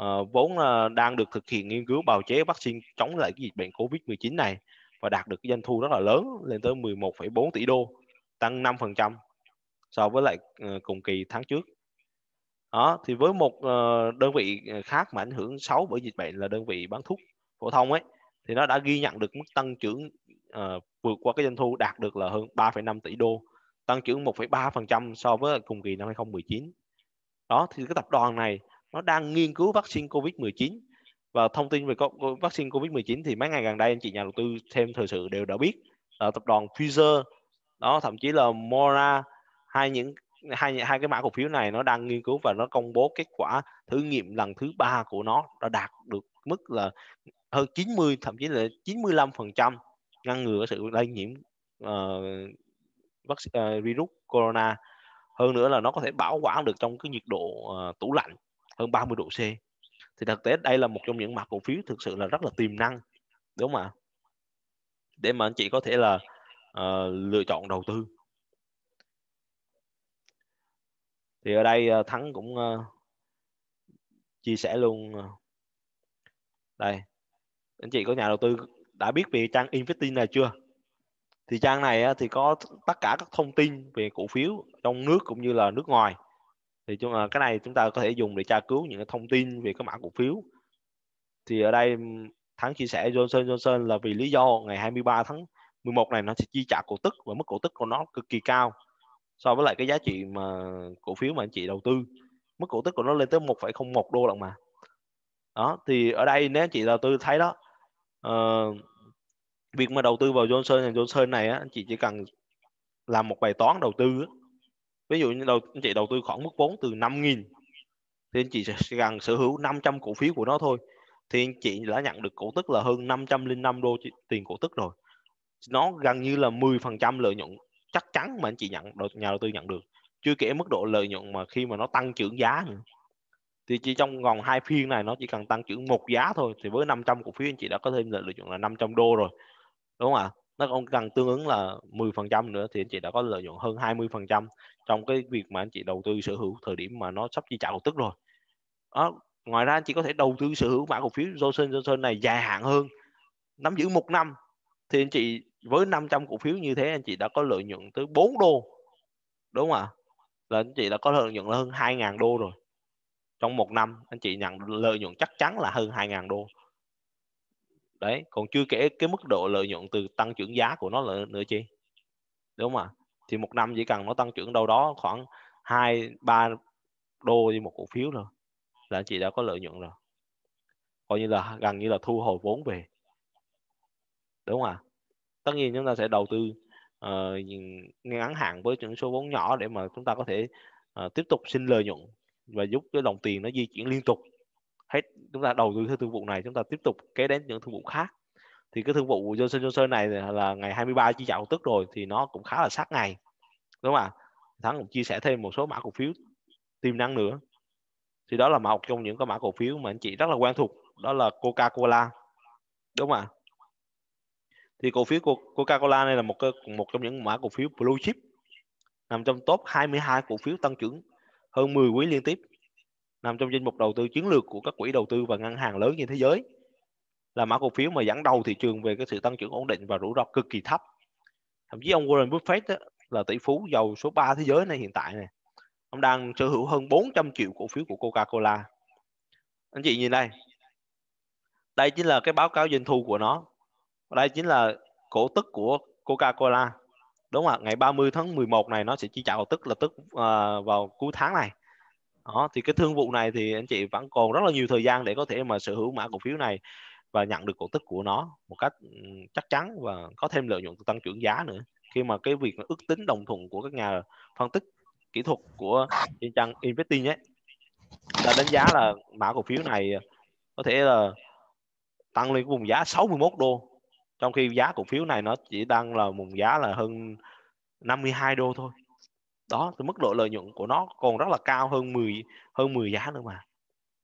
Ờ, vốn là ờ, đang được thực hiện nghiên cứu bào chế vaccine chống lại cái dịch bệnh Covid-19 này và đạt được cái doanh thu rất là lớn lên tới 11,4 tỷ đô, tăng 5% so với lại ờ, cùng kỳ tháng trước. Đó, thì với một đơn vị khác mà ảnh hưởng xấu bởi dịch bệnh là đơn vị bán thuốc phổ thông ấy thì nó đã ghi nhận được mức tăng trưởng uh, vượt qua cái doanh thu đạt được là hơn 3,5 tỷ đô, tăng trưởng 1,3% so với cùng kỳ năm 2019. Đó thì cái tập đoàn này nó đang nghiên cứu vaccine COVID-19 và thông tin về vaccine COVID-19 thì mấy ngày gần đây anh chị nhà đầu tư thêm thời sự đều đã biết à, tập đoàn Pfizer đó thậm chí là Moderna hai những hai hai cái mã cổ phiếu này nó đang nghiên cứu và nó công bố kết quả thử nghiệm lần thứ ba của nó đã đạt được mức là hơn 90 thậm chí là 95% phần trăm ngăn ngừa sự lây nhiễm uh, virus corona hơn nữa là nó có thể bảo quản được trong cái nhiệt độ uh, tủ lạnh hơn 30 độ C thì thực tế đây là một trong những mặt cổ phiếu thực sự là rất là tiềm năng đúng không ạ để mà anh chị có thể là uh, lựa chọn đầu tư thì ở đây uh, thắng cũng uh, chia sẻ luôn đây anh chị có nhà đầu tư đã biết về trang Investing này chưa thì trang này thì có tất cả các thông tin về cổ phiếu trong nước cũng như là nước ngoài thì chúng cái này chúng ta có thể dùng để tra cứu những thông tin về các mã cổ phiếu thì ở đây Thắng chia sẻ Johnson Johnson là vì lý do ngày 23 tháng 11 này nó sẽ chi trả cổ tức và mức cổ tức của nó cực kỳ cao so với lại cái giá trị mà cổ phiếu mà anh chị đầu tư mức cổ tức của nó lên tới 1,01 đô lận mà đó thì ở đây nếu anh chị đầu tư thấy đó uh, việc mà đầu tư vào Johnson Johnson này á, anh chị chỉ cần làm một bài toán đầu tư á, ví dụ như đầu anh chị đầu tư khoảng mức vốn từ 5.000 thì anh chị sẽ gần sở hữu 500 cổ phiếu của nó thôi thì anh chị đã nhận được cổ tức là hơn 505 đô tiền cổ tức rồi nó gần như là 10% lợi nhuận chắc chắn mà anh chị nhận nhà đầu tư nhận được chưa kể mức độ lợi nhuận mà khi mà nó tăng trưởng giá nữa thì chỉ trong vòng hai phiên này nó chỉ cần tăng trưởng một giá thôi thì với 500 cổ phiếu anh chị đã có thêm lợi nhuận là 500 đô rồi đúng không ạ nó còn cần tương ứng là 10% nữa thì anh chị đã có lợi nhuận hơn 20% trong cái việc mà anh chị đầu tư sở hữu thời điểm mà nó sắp chi trả cổ tức rồi đó. ngoài ra anh chị có thể đầu tư sở hữu mã cổ phiếu Johnson Johnson này dài hạn hơn nắm giữ một năm thì anh chị với 500 cổ phiếu như thế anh chị đã có lợi nhuận tới 4 đô đúng không ạ là anh chị đã có lợi nhuận hơn 2.000 đô rồi trong một năm anh chị nhận lợi nhuận chắc chắn là hơn 2.000 đô đấy còn chưa kể cái mức độ lợi nhuận từ tăng trưởng giá của nó là nữa chi đúng không ạ thì một năm chỉ cần nó tăng trưởng đâu đó khoảng hai ba đô đi một cổ phiếu rồi là anh chị đã có lợi nhuận rồi coi như là gần như là thu hồi vốn về đúng không ạ tất nhiên chúng ta sẽ đầu tư uh, ngắn hạn với những số vốn nhỏ để mà chúng ta có thể uh, tiếp tục sinh lợi nhuận và giúp cái đồng tiền nó di chuyển liên tục hết chúng ta đầu tư theo thương vụ này chúng ta tiếp tục kế đến những thương vụ khác thì cái thương vụ Johnson Johnson này là ngày 23 chi trả cổ tức rồi thì nó cũng khá là sát ngày đúng không ạ thắng cũng chia sẻ thêm một số mã cổ phiếu tiềm năng nữa thì đó là một trong những cái mã cổ phiếu mà anh chị rất là quen thuộc đó là Coca Cola đúng không ạ thì cổ phiếu của Coca Cola này là một cái, một trong những mã cổ phiếu blue chip nằm trong top 22 cổ phiếu tăng trưởng hơn 10 quý liên tiếp nằm trong danh mục đầu tư chiến lược của các quỹ đầu tư và ngân hàng lớn trên thế giới là mã cổ phiếu mà dẫn đầu thị trường về cái sự tăng trưởng ổn định và rủi ro cực kỳ thấp thậm chí ông Warren Buffett đó, là tỷ phú giàu số 3 thế giới này hiện tại này ông đang sở hữu hơn 400 triệu cổ phiếu của Coca-Cola anh chị nhìn đây đây chính là cái báo cáo doanh thu của nó đây chính là cổ tức của Coca-Cola đúng không ạ ngày 30 tháng 11 này nó sẽ chi trả cổ tức là tức uh, vào cuối tháng này đó thì cái thương vụ này thì anh chị vẫn còn rất là nhiều thời gian để có thể mà sở hữu mã cổ phiếu này và nhận được cổ tức của nó một cách ừ, chắc chắn và có thêm lợi nhuận tăng trưởng giá nữa khi mà cái việc ước tính đồng thuận của các nhà phân tích kỹ thuật của trên trang investing ấy là đánh giá là mã cổ phiếu này có thể là tăng lên vùng giá 61 đô trong khi giá cổ phiếu này nó chỉ đang là vùng giá là hơn 52 đô thôi đó thì mức độ lợi nhuận của nó còn rất là cao hơn 10 hơn 10 giá nữa mà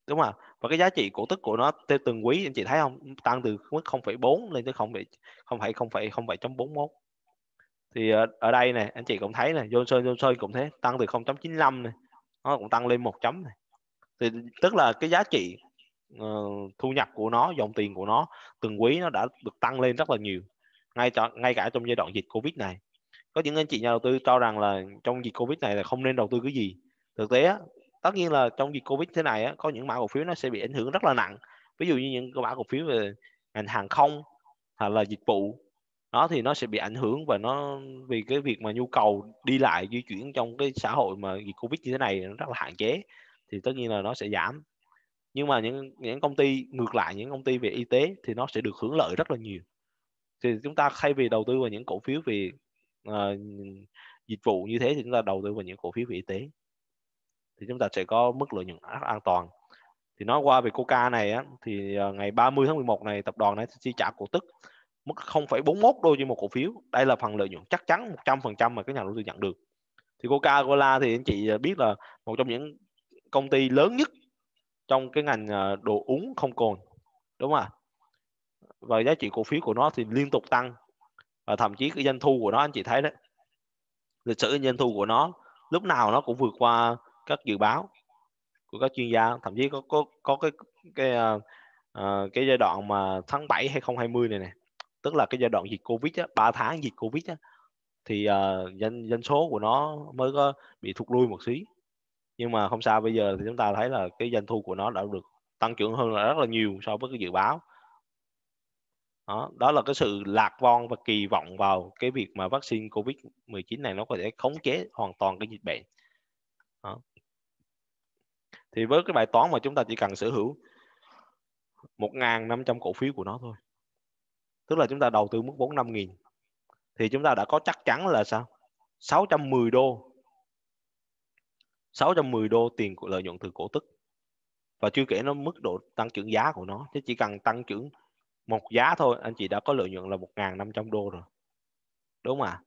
đúng không và cái giá trị cổ tức của nó theo từng quý anh chị thấy không tăng từ mức 0,4 lên tới 0,0,0,0,41 thì ờ, ở đây này anh chị cũng thấy này Johnson Johnson cũng thế tăng từ 0.95 này nó cũng tăng lên một chấm này thì tức là cái giá trị uh, thu nhập của nó dòng tiền của nó từng quý nó đã được tăng lên rất là nhiều ngay cho ngay cả trong giai đoạn dịch covid này có những anh chị nhà đầu tư cho rằng là trong dịch covid này là không nên đầu tư cái gì thực tế á, tất nhiên là trong dịch covid thế này á, có những mã cổ phiếu nó sẽ bị ảnh hưởng rất là nặng ví dụ như những cái mã cổ phiếu về ngành hàng không hoặc là dịch vụ đó thì nó sẽ bị ảnh hưởng và nó vì cái việc mà nhu cầu đi lại di chuyển trong cái xã hội mà dịch covid như thế này nó rất là hạn chế thì tất nhiên là nó sẽ giảm nhưng mà những những công ty ngược lại những công ty về y tế thì nó sẽ được hưởng lợi rất là nhiều thì chúng ta thay vì đầu tư vào những cổ phiếu về Ờ, dịch vụ như thế thì chúng ta đầu tư vào những cổ phiếu về y tế thì chúng ta sẽ có mức lợi nhuận an toàn thì nói qua về Coca này á, thì ờ, ngày 30 tháng 11 này tập đoàn này chi trả cổ tức mức 0,41 đô trên một cổ phiếu đây là phần lợi nhuận chắc chắn 100% mà các nhà đầu tư nhận được thì Coca Cola thì anh chị ờ, biết là một trong những công ty lớn nhất trong cái ngành đồ uống không cồn đúng không ạ và giá trị cổ phiếu của nó thì liên tục tăng và ờ, thậm chí cái doanh thu của nó anh chị thấy đấy lịch sử doanh thu của nó lúc nào nó cũng vượt qua các dự báo của các chuyên gia thậm chí có có có cái cái uh, cái giai đoạn mà tháng 7 2020 này này tức là cái giai đoạn dịch covid á, 3 tháng dịch covid á, thì uh, doanh dân số của nó mới có bị thụt lui một xí nhưng mà không sao bây giờ thì chúng ta thấy là cái doanh thu của nó đã được tăng trưởng hơn là rất là nhiều so với cái dự báo đó, đó là cái sự lạc quan và kỳ vọng vào cái việc mà vaccine covid 19 này nó có thể khống chế hoàn toàn cái dịch bệnh đó. thì với cái bài toán mà chúng ta chỉ cần sở hữu 1.500 cổ phiếu của nó thôi tức là chúng ta đầu tư mức vốn 5.000 thì chúng ta đã có chắc chắn là sao 610 đô 610 đô tiền của lợi nhuận từ cổ tức và chưa kể nó mức độ tăng trưởng giá của nó chứ chỉ cần tăng trưởng một giá thôi anh chị đã có lợi nhuận là 1.500 đô rồi đúng không ạ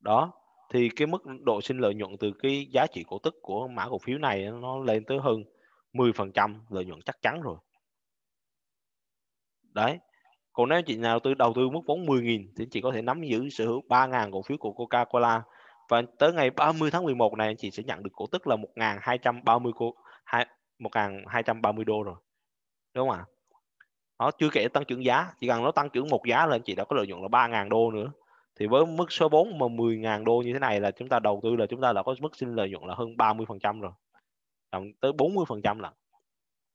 đó thì cái mức độ sinh lợi nhuận từ cái giá trị cổ tức của mã cổ phiếu này nó lên tới hơn 10% lợi nhuận chắc chắn rồi đấy còn nếu chị nào tư đầu tư mức vốn 10.000 thì chị có thể nắm giữ sở hữu 3.000 cổ phiếu của Coca-Cola và tới ngày 30 tháng 11 này anh chị sẽ nhận được cổ tức là 1.230 cô 1.230 đô rồi đúng không ạ nó chưa kể tăng trưởng giá chỉ cần nó tăng trưởng một giá lên chị đã có lợi nhuận là 3.000 đô nữa thì với mức số 4 mà 10.000 đô như thế này là chúng ta đầu tư là chúng ta đã có mức sinh lợi nhuận là hơn 30 phần trăm rồi còn tới 40 phần trăm là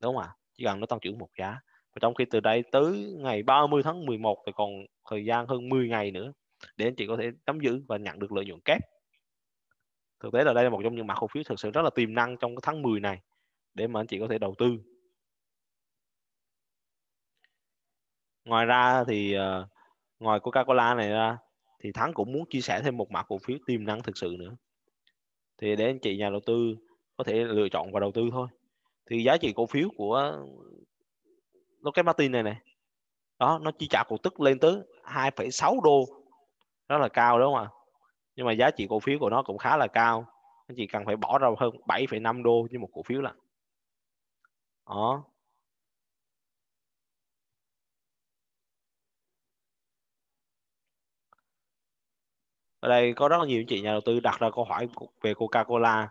đúng không ạ chỉ cần nó tăng trưởng một giá và trong khi từ đây tới ngày 30 tháng 11 thì còn thời gian hơn 10 ngày nữa để anh chị có thể nắm giữ và nhận được lợi nhuận kép thực tế là đây là một trong những mã cổ phiếu thực sự rất là tiềm năng trong cái tháng 10 này để mà anh chị có thể đầu tư ngoài ra thì ờ, ngoài Coca-Cola này ra thì thắng cũng muốn chia sẻ thêm một mã cổ phiếu tiềm năng thực sự nữa thì để anh chị nhà đầu tư có thể lựa chọn và đầu tư thôi thì giá trị cổ phiếu của Lockheed Martin này này đó nó chi trả cổ tức lên tới 2,6 đô rất là cao đúng không ạ nhưng mà giá trị cổ phiếu của nó cũng khá là cao anh chị cần phải bỏ ra hơn 7,5 đô như một cổ phiếu là đó ở đây có rất là nhiều chị nhà đầu tư đặt ra câu hỏi về Coca-Cola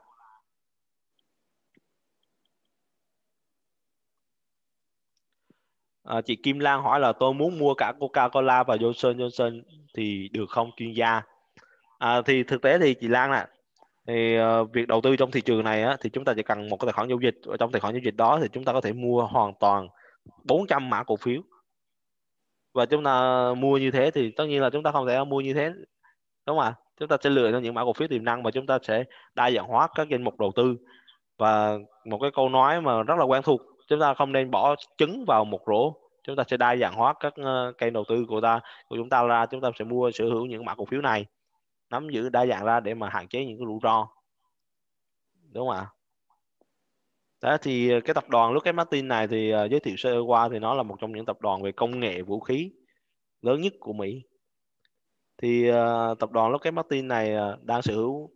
À, chị Kim Lan hỏi là tôi muốn mua cả Coca-Cola và Johnson Johnson thì được không chuyên gia? À, thì thực tế thì chị Lan nè, thì uh, việc đầu tư trong thị trường này á, thì chúng ta chỉ cần một cái tài khoản giao dịch Ở trong tài khoản giao dịch đó thì chúng ta có thể mua hoàn toàn 400 mã cổ phiếu và chúng ta mua như thế thì tất nhiên là chúng ta không thể mua như thế đúng không ạ chúng ta sẽ lựa ra những mã cổ phiếu tiềm năng và chúng ta sẽ đa dạng hóa các danh mục đầu tư và một cái câu nói mà rất là quen thuộc chúng ta không nên bỏ trứng vào một rổ chúng ta sẽ đa dạng hóa các cây ờ, đầu tư của ta của chúng ta ra chúng ta sẽ mua sở hữu những mã cổ phiếu này nắm giữ đa dạng ra để mà hạn chế những cái rủi ro đúng không ạ đó thì cái tập đoàn Lockheed Martin này thì ờ, giới thiệu sơ qua thì nó là một trong những tập đoàn về công nghệ vũ khí lớn nhất của Mỹ thì uh, tập đoàn Lockheed Martin này uh, đang sở hữu uh,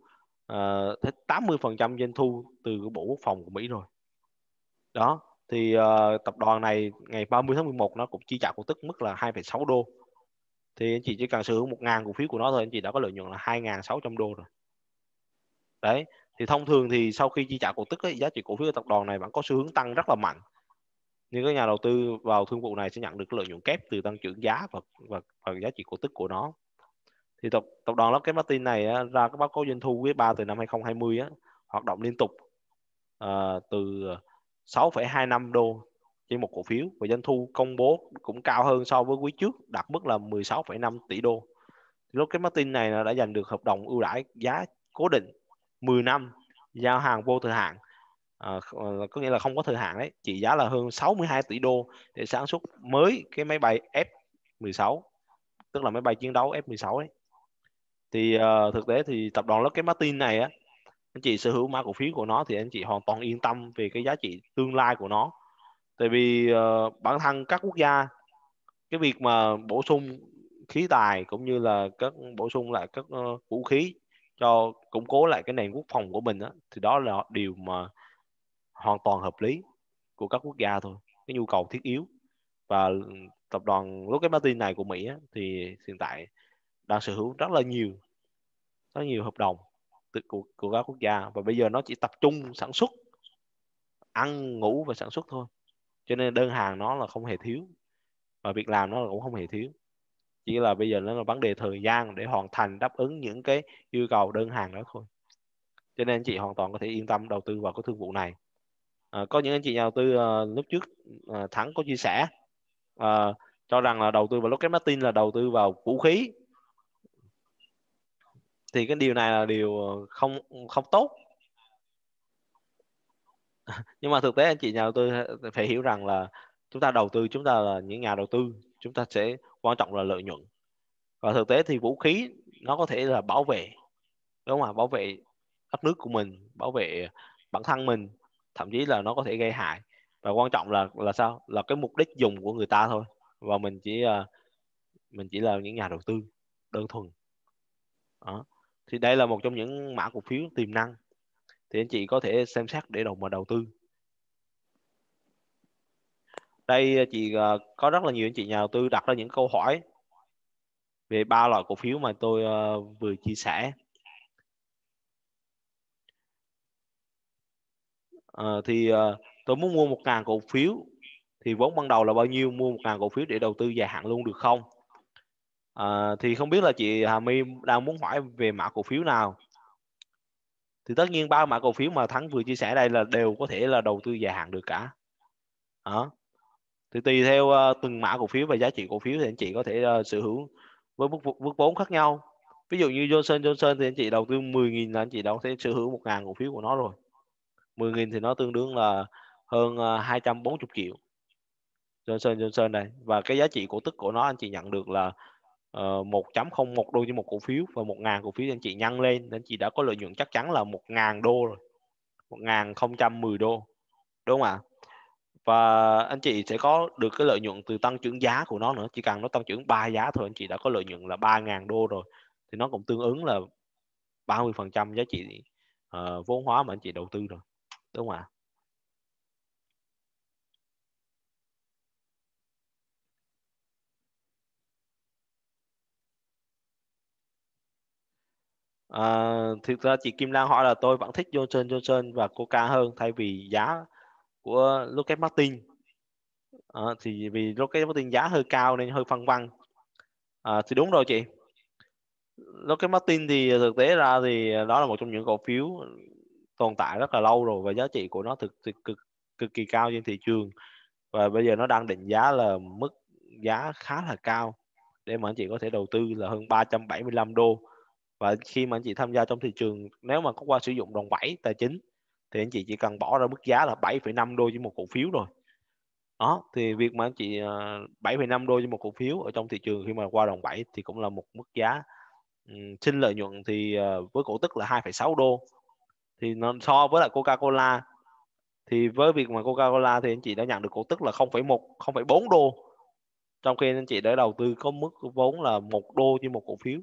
tới 80% doanh thu từ Bộ Quốc phòng của Mỹ rồi. Đó, thì uh, tập đoàn này ngày 30 tháng 11 nó cũng chi trả cổ tức mức là 2,6 đô. Thì anh chị chỉ cần sở hữu 1.000 cổ phiếu của nó thôi anh chị đã có lợi nhuận là 2.600 đô rồi. Đấy, thì thông thường thì sau khi chi trả cổ tức ấy, giá trị cổ phiếu của tập đoàn này vẫn có xu hướng tăng rất là mạnh. Nhưng các nhà đầu tư vào thương vụ này sẽ nhận được lợi nhuận kép từ tăng trưởng giá và và, và giá trị cổ tức của nó thì tập tập đoàn Lockheed Martin này á, ra cái báo cáo doanh thu quý 3 từ năm 2020 á, hoạt động liên tục uh, từ 6,25 đô trên một cổ phiếu và doanh thu công bố cũng cao hơn so với quý trước đạt mức là 16,5 tỷ đô. thì Lockheed Martin này đã giành được hợp đồng ưu đãi giá cố định 10 năm giao hàng vô thời hạn à, có nghĩa là không có thời hạn đấy trị giá là hơn 62 tỷ đô để sản xuất mới cái máy bay F-16 tức là máy bay chiến đấu F-16 đấy thì uh, thực tế thì tập đoàn Lockheed Martin này á anh chị sở hữu mã cổ phiếu của nó thì anh chị hoàn toàn yên tâm về cái giá trị tương lai của nó tại vì uh, bản thân các quốc gia cái việc mà bổ sung khí tài cũng như là các bổ sung lại các uh, vũ khí cho củng cố lại cái nền quốc phòng của mình đó, thì đó là điều mà hoàn toàn hợp lý của các quốc gia thôi cái nhu cầu thiết yếu và ừ, tập đoàn Lockheed Martin này của Mỹ á, thì hiện tại đang sở hữu rất là nhiều rất nhiều hợp đồng từ của, của các quốc gia và bây giờ nó chỉ tập trung sản xuất ăn ngủ và sản xuất thôi cho nên đơn hàng nó là không hề thiếu và việc làm nó cũng không hề thiếu chỉ là bây giờ nó là vấn đề thời gian để hoàn thành đáp ứng những cái yêu cầu đơn hàng đó thôi cho nên anh chị hoàn toàn có thể yên tâm đầu tư vào cái thương vụ này à, có những anh chị nhà đầu tư à, lúc trước à, thắng có chia sẻ à, cho rằng là đầu tư vào rocket martin là đầu tư vào vũ khí thì cái điều này là điều ờ, không không tốt nhưng mà thực tế anh chị nhà đầu tư phải hiểu rằng là chúng ta đầu tư chúng ta là những nhà đầu tư chúng ta sẽ quan trọng là lợi nhuận và thực tế thì vũ khí nó có thể là bảo vệ đúng không ạ bảo vệ đất nước của mình bảo vệ bản thân mình thậm chí là nó có thể gây hại và quan trọng là là sao là cái mục đích dùng của người ta thôi và mình chỉ ờ, mình chỉ là những nhà đầu tư đơn thuần đó thì đây là một trong những mã cổ phiếu tiềm năng thì anh chị có thể xem xét để đầu mà đầu tư đây à, chị à, có rất là nhiều anh chị nhà đầu tư đặt ra những câu hỏi về ba loại cổ phiếu mà tôi à, vừa chia sẻ à, thì tôi muốn mua một ngàn cổ phiếu thì vốn ban đầu là bao nhiêu mua một ngàn cổ phiếu để đầu tư dài hạn luôn được không À, thì không biết là chị Hà My đang muốn hỏi về mã cổ phiếu nào? Thì tất nhiên ba mã cổ phiếu mà Thắng vừa chia sẻ đây là đều có thể là đầu tư dài hạn được cả. Đó. Thì tùy theo uh, từng mã cổ phiếu và giá trị cổ phiếu thì anh chị có thể uh, sở hữu với mức mức vốn khác nhau. Ví dụ như Johnson Johnson thì anh chị đầu tư 10.000 là anh chị đã có thể sở hữu 1.000 cổ phiếu của nó rồi. 10.000 thì nó tương đương là hơn uh, 240 triệu. Johnson Johnson đây và cái giá trị cổ tức của nó anh chị nhận được là 1.01 ờ, đô trên một cổ phiếu và 1.000 cổ phiếu anh chị nhân lên nên chị đã có lợi nhuận chắc chắn là 1.000 đô rồi 1.010 đô đúng không ạ và anh chị sẽ có được cái lợi nhuận từ tăng trưởng giá của nó nữa chỉ cần nó tăng trưởng ba giá thôi anh chị đã có lợi nhuận là 3.000 đô rồi thì nó cũng tương ứng là 30 giá trị uh, vốn hóa mà anh chị đầu tư rồi đúng không ạ À, thực ra chị Kim Lan hỏi là tôi vẫn thích Johnson Johnson và Coca hơn thay vì giá của Lockheed Martin. À, thì vì Lockheed Martin giá hơi cao nên hơi phân vân. À, thì đúng rồi chị. Lockheed Martin thì thực tế ra thì đó là một trong những cổ phiếu tồn tại rất là lâu rồi và giá trị của nó thực, thực cực cực kỳ cao trên thị trường và bây giờ nó đang định giá là mức giá khá là cao để mà anh chị có thể đầu tư là hơn 375 đô và khi mà anh chị tham gia trong thị trường nếu mà có qua sử dụng đòn bẩy tài chính thì anh chị chỉ cần bỏ ra mức giá là 7,5 đô cho một cổ phiếu rồi đó thì việc mà anh chị 7,5 ờ, đô cho một cổ phiếu ở trong thị trường khi mà qua đòn bẩy thì cũng là một mức giá sinh ừ, lợi nhuận thì ờ, với cổ tức là 2,6 đô thì nó so với lại Coca-Cola thì với việc mà Coca-Cola thì anh chị đã nhận được cổ tức là 0,1 0,4 đô trong khi anh chị đã đầu tư có mức vốn là một đô như một cổ phiếu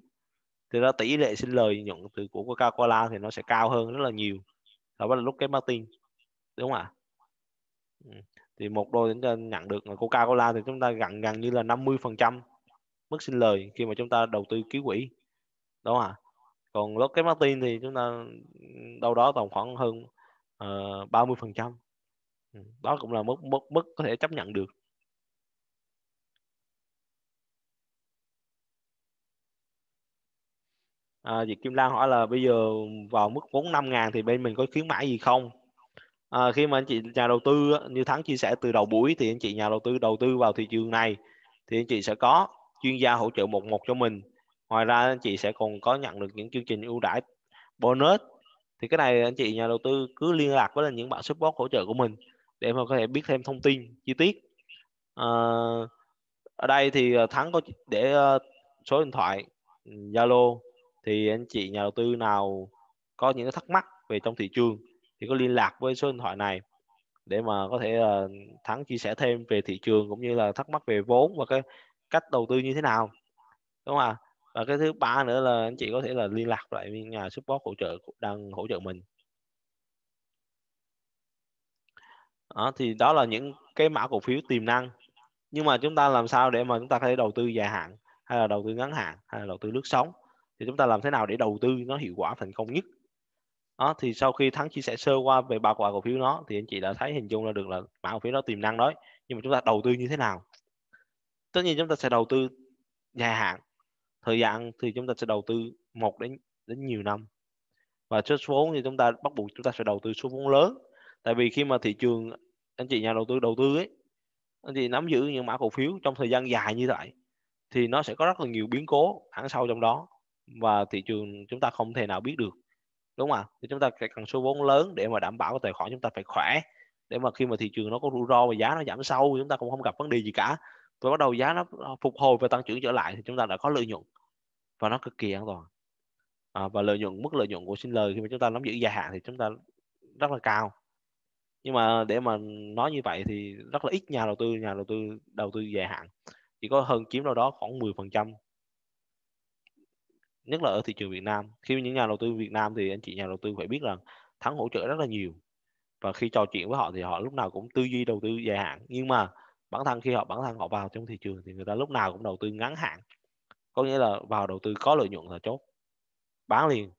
thì ra tỷ lệ sinh lời nhuận từ của Coca-Cola thì nó sẽ cao hơn rất là nhiều đó là lúc cái marketing đúng không ạ ừ. thì một đô chúng ta nhận được Coca-Cola thì chúng ta gần gần như là 50 phần trăm mức sinh lời khi mà chúng ta đầu tư ký quỹ đúng không ạ còn lúc cái marketing thì chúng ta ừ, đâu đó tầm khoảng hơn ờ, ba mươi phần trăm ừ, đó cũng là mức mức mức có thể chấp nhận được à, Diệp Kim Lan hỏi là bây giờ vào mức vốn 5 ngàn thì bên mình có khuyến mãi gì không à, khi mà anh chị nhà đầu tư như Thắng chia sẻ từ đầu buổi thì anh chị nhà đầu tư đầu tư vào thị trường này thì anh chị sẽ có chuyên gia hỗ trợ một một cho mình ngoài ra anh chị sẽ còn có nhận được những chương trình ưu đãi bonus thì cái này anh chị nhà đầu tư cứ liên lạc với những bạn support hỗ trợ của mình để mà có thể biết thêm thông tin chi tiết à, ở đây thì à, thắng có để à, số điện thoại ừ, zalo thì anh chị nhà đầu tư nào có những thắc mắc về trong thị trường thì có liên lạc với số điện thoại này để mà có thể là ờ, thắng chia sẻ thêm về thị trường cũng như là thắc mắc về vốn và cái cách đầu tư như thế nào đúng không ạ và cái thứ ba nữa là anh chị có thể là liên lạc lại với nhà support hỗ trợ đang hỗ trợ mình đó, thì đó là những cái mã cổ phiếu tiềm năng nhưng mà chúng ta làm sao để mà chúng ta có thể đầu tư dài hạn hay là đầu tư ngắn hạn hay là đầu tư nước sống thì chúng ta làm thế nào để đầu tư nó hiệu quả thành công nhất đó, thì sau khi thắng chia sẻ sơ qua về ba quả cổ phiếu nó thì anh chị đã thấy hình dung là được là mã cổ phiếu đó tiềm năng đấy nhưng mà chúng ta đầu tư như thế nào tất nhiên chúng ta sẽ đầu tư dài hạn thời gian thì chúng ta sẽ đầu tư một đến đến nhiều năm và số vốn thì chúng ta bắt buộc chúng ta sẽ đầu tư số vốn lớn tại vì khi mà thị trường anh chị nhà đầu tư đầu tư ấy anh chị nắm giữ những mã cổ phiếu trong thời gian dài như vậy thì nó sẽ có rất là nhiều biến cố ẩn sau trong đó và thị trường chúng ta không thể nào biết được đúng không ạ thì chúng ta phải cần số vốn lớn để mà đảm bảo cái tài khoản chúng ta phải khỏe để mà khi mà thị trường nó có rủi ro và giá nó giảm sâu chúng ta cũng không gặp vấn đề gì cả và bắt đầu giá nó phục hồi và tăng trưởng trở lại thì chúng ta đã có lợi nhuận và nó cực kỳ an toàn à, và lợi nhuận mức lợi nhuận của sinh lời khi mà chúng ta nắm giữ dài hạn thì chúng ta rất là cao nhưng mà để mà nói như vậy thì rất là ít nhà đầu tư nhà đầu tư đầu tư dài hạn chỉ có hơn chiếm đâu đó khoảng 10 phần trăm nhất là ở thị trường Việt Nam khi những nhà đầu tư Việt Nam thì anh chị nhà đầu tư phải biết rằng thắng hỗ trợ rất là nhiều và khi trò chuyện với họ thì họ lúc nào cũng tư duy đầu tư dài hạn nhưng mà bản thân khi họ bản thân họ vào trong thị trường thì người ta lúc nào cũng đầu tư ngắn hạn có nghĩa là vào đầu tư có lợi nhuận là chốt bán liền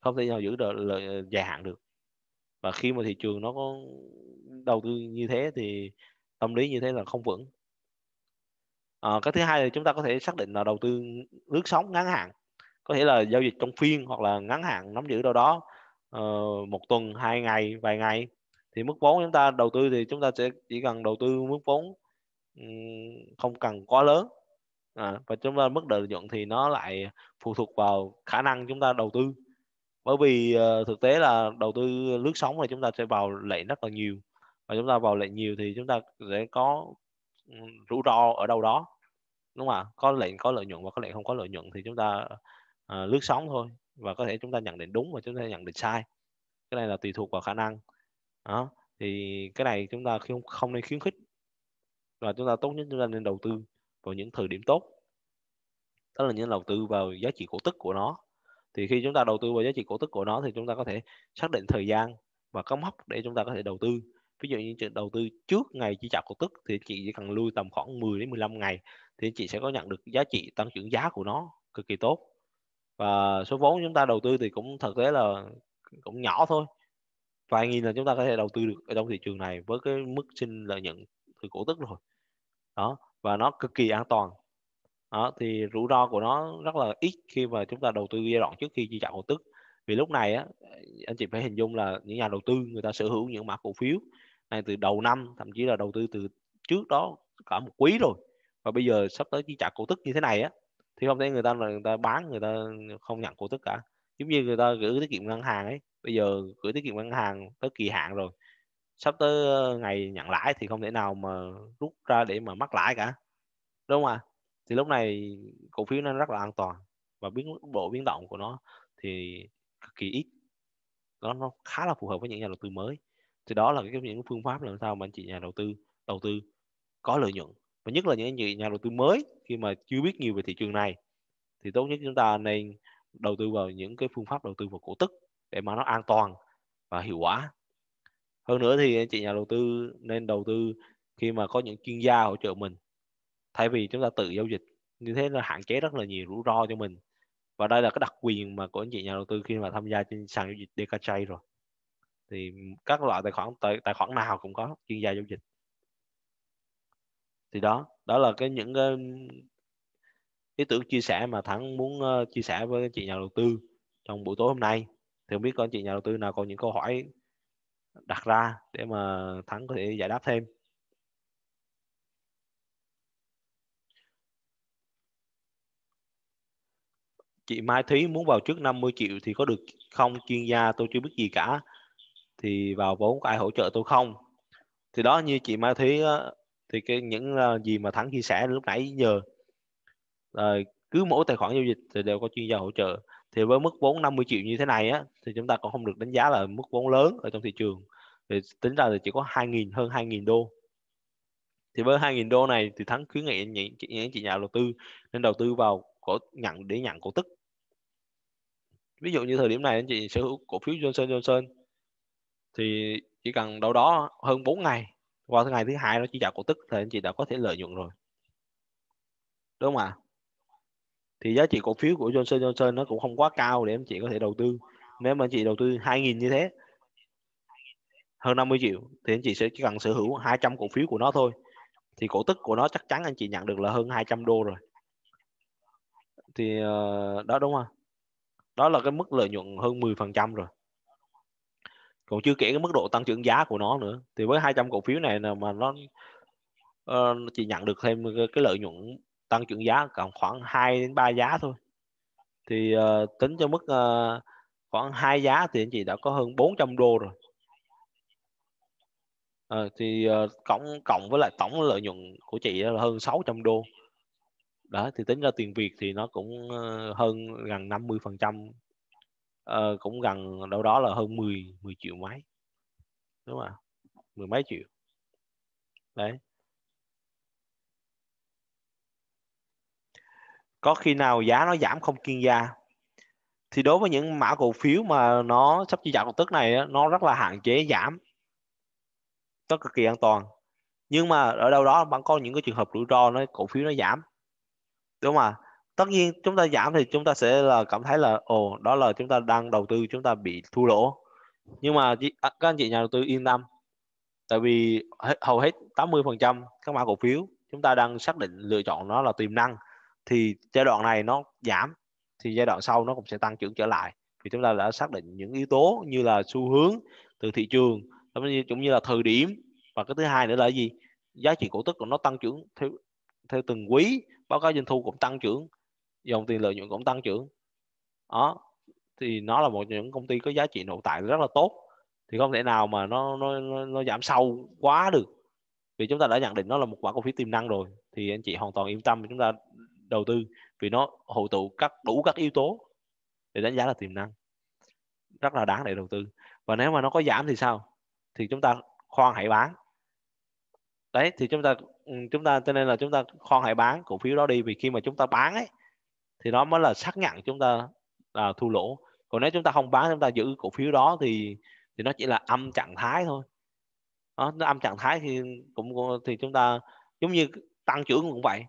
không thể nào giữ được lợi dài hạn được và khi mà thị trường nó có đầu tư như thế thì tâm lý như thế là không vững à, cái thứ hai là chúng ta có thể xác định là đầu tư lướt sóng ngắn hạn có thể là giao dịch trong phiên hoặc là ngắn hạn nắm giữ đâu đó uh, một tuần hai ngày vài ngày thì mức vốn chúng ta đầu tư thì chúng ta sẽ chỉ cần đầu tư mức vốn um, không cần quá lớn à, và chúng ta mức lợi nhuận thì nó lại phụ thuộc vào khả năng chúng ta đầu tư bởi vì uh, thực tế là đầu tư lướt sóng thì chúng ta sẽ vào lệnh rất là nhiều và chúng ta vào lệnh nhiều thì chúng ta sẽ có rủi ro ở đâu đó đúng không ạ có lệnh có lợi nhuận và có lệnh không có lợi nhuận thì chúng ta à, lướt sóng thôi và có thể chúng ta nhận định đúng và chúng ta nhận định sai cái này là tùy thuộc vào khả năng đó thì cái này chúng ta không không nên khuyến khích và chúng ta tốt nhất chúng ta nên đầu tư vào những thời điểm tốt đó là những đầu tư vào giá trị cổ tức của nó thì khi chúng ta đầu tư vào giá trị cổ tức của nó thì chúng ta có thể xác định thời gian và các mốc để chúng ta có thể đầu tư ví dụ như đầu tư trước ngày chi trả cổ tức thì chị chỉ cần lui tầm khoảng 10 đến 15 ngày thì chị sẽ có nhận được giá trị tăng trưởng giá của nó cực kỳ tốt và số vốn chúng ta đầu tư thì cũng thực tế là cũng nhỏ thôi vài nghìn là chúng ta có thể đầu tư được ở trong thị trường này với cái mức sinh lợi nhuận từ cổ tức rồi đó và nó cực kỳ an toàn đó, thì rủi ro của nó rất là ít khi mà chúng ta đầu tư giai đoạn trước khi chi trả cổ tức vì lúc này á, anh chị phải hình dung là những nhà đầu tư người ta sở hữu những mã cổ phiếu này từ đầu năm thậm chí là đầu tư từ trước đó cả một quý rồi và bây giờ sắp tới chi trả cổ tức như thế này á thì không thấy người ta là người ta bán người ta không nhận cổ tức cả giống như người ta gửi tiết kiệm ngân hàng ấy bây giờ gửi tiết kiệm ngân hàng tới kỳ hạn rồi sắp tới ờ, ngày nhận lãi thì không thể nào mà rút ra để mà mắc lãi cả đúng không ạ thì lúc này cổ phiếu nó rất là an toàn và biến độ biến động của nó thì cực kỳ ít nó nó khá là phù hợp với những nhà đầu tư mới thì đó là cái những phương pháp làm sao mà anh chị nhà đầu tư đầu tư có lợi nhuận và nhất là những nhà, nhà đầu tư mới khi mà chưa biết nhiều về thị trường này thì tốt nhất chúng ta nên đầu tư vào những cái phương pháp đầu tư vào cổ tức để mà nó an toàn và hiệu quả hơn nữa thì anh chị nhà đầu tư nên đầu tư khi mà có những chuyên gia hỗ trợ mình thay vì chúng ta tự giao dịch như thế là hạn chế rất là nhiều rủi ro cho mình và đây là cái đặc quyền mà của anh chị nhà đầu tư khi mà tham gia trên sàn giao dịch DKJ rồi thì các loại tài khoản tài, tài khoản nào cũng có chuyên gia giao dịch thì đó đó là cái những cái ý tưởng chia sẻ mà thắng muốn ờ, chia sẻ với chị nhà đầu tư trong buổi tối hôm nay thì không biết có chị nhà đầu tư nào có những câu hỏi đặt ra để mà thắng có thể giải đáp thêm chị Mai Thúy muốn vào trước 50 triệu thì có được không chuyên gia tôi chưa biết gì cả thì vào vốn có ai hỗ trợ tôi không thì đó như chị Mai Thúy ờ, thì cái những ờ, gì mà thắng chia sẻ lúc nãy giờ uh, cứ mỗi tài khoản giao dịch thì đều có chuyên gia hỗ trợ thì với mức vốn 50 triệu như thế này á thì chúng ta còn không được đánh giá là mức vốn lớn ở trong thị trường thì tính ra thì chỉ có 2.000 hơn 2.000 đô thì với 2.000 đô này thì thắng khuyến nghị những chị, những chị nhà đầu tư nên đầu tư vào cổ nhận để nhận cổ tức ví dụ như thời điểm này anh chị sở hữu cổ phiếu Johnson Johnson thì chỉ cần đâu đó hơn 4 ngày vào ngày thứ hai nó chỉ trả cổ tức thì anh chị đã có thể lợi nhuận rồi đúng không ạ thì giá trị cổ phiếu của Johnson Johnson nó cũng không quá cao để anh chị có thể đầu tư nếu mà anh chị đầu tư 2.000 như thế hơn 50 triệu thì anh chị sẽ chỉ cần sở hữu 200 cổ phiếu của nó thôi thì cổ tức của nó chắc chắn anh chị nhận được là hơn 200 đô rồi thì ờ, đó đúng không đó là cái mức lợi nhuận hơn 10 phần trăm rồi còn chưa kể cái mức độ tăng trưởng giá của nó nữa thì với 200 cổ phiếu này là mà nó uh, chỉ nhận được thêm cái, lợi nhuận tăng trưởng giá còn khoảng 2 đến 3 giá thôi thì uh, tính cho mức uh, khoảng hai giá thì anh chị đã có hơn 400 đô rồi à, thì uh, cộng cộng với lại tổng lợi nhuận của chị là hơn 600 đô đó thì tính ra tiền Việt thì nó cũng hơn gần 50 phần trăm uh, cũng gần đâu đó là hơn 10 10 triệu máy đúng không ạ mười mấy triệu đấy có khi nào giá nó giảm không kiên gia thì đối với những mã cổ phiếu mà nó sắp chi trả cổ tức này nó rất là hạn chế giảm nó cực kỳ an toàn nhưng mà ở đâu đó vẫn có những cái trường hợp rủi ro nó cổ phiếu nó giảm đúng không ạ tất nhiên chúng ta giảm thì chúng ta sẽ là cảm thấy là ồ đó là chúng ta đang đầu tư chúng ta bị thua lỗ nhưng mà à, các anh chị nhà đầu tư yên tâm tại vì hầu hết 80 phần trăm các mã cổ phiếu chúng ta đang xác định lựa chọn nó là tiềm năng thì giai đoạn này nó giảm thì giai đoạn sau nó cũng sẽ tăng trưởng trở lại vì chúng ta đã xác định những yếu tố như là xu hướng từ thị trường cũng như là thời điểm và cái thứ hai nữa là gì giá trị cổ tức của nó tăng trưởng theo theo từng quý báo cáo doanh thu cũng tăng trưởng dòng tiền lợi nhuận cũng tăng trưởng đó thì nó là một những công ty có giá trị nội tại rất là tốt thì không thể nào mà nó nó nó, nó giảm sâu quá được vì chúng ta đã nhận định nó là một mã cổ phiếu tiềm năng rồi thì anh chị hoàn toàn yên tâm chúng ta đầu tư vì nó hội tụ các đủ các yếu tố để đánh giá là tiềm năng rất là đáng để đầu tư và nếu mà nó có giảm thì sao thì chúng ta khoan hãy bán đấy thì chúng ta ừ, chúng ta cho nên là chúng ta khoan hãy bán cổ phiếu đó đi vì khi mà chúng ta bán ấy thì nó mới là xác nhận chúng ta là thu lỗ còn nếu chúng ta không bán chúng ta giữ cổ phiếu đó thì thì nó chỉ là âm trạng thái thôi đó, nó âm trạng thái thì cũng thì chúng ta giống như tăng trưởng cũng vậy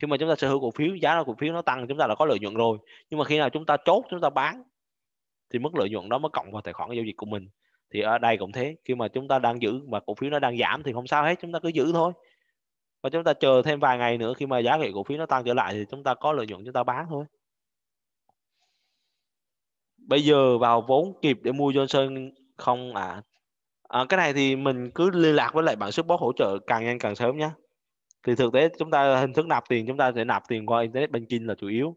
khi mà chúng ta sở hữu cổ phiếu giá cổ phiếu nó tăng chúng ta đã có lợi nhuận rồi nhưng mà khi nào chúng ta chốt chúng ta bán thì mức lợi nhuận đó mới cộng vào tài khoản giao dịch của mình thì ở đây cũng thế khi mà chúng ta đang giữ mà cổ phiếu nó đang giảm thì không sao hết chúng ta cứ giữ thôi và chúng ta chờ thêm vài ngày nữa khi mà giá trị cổ phiếu nó tăng trở lại thì chúng ta có lợi nhuận chúng ta bán thôi bây giờ vào vốn kịp để mua Johnson không à, à cái này thì mình cứ liên lạc với lại bạn support hỗ trợ càng nhanh càng sớm nhé thì thực tế chúng ta hình thức nạp tiền chúng ta sẽ nạp tiền qua internet banking là chủ yếu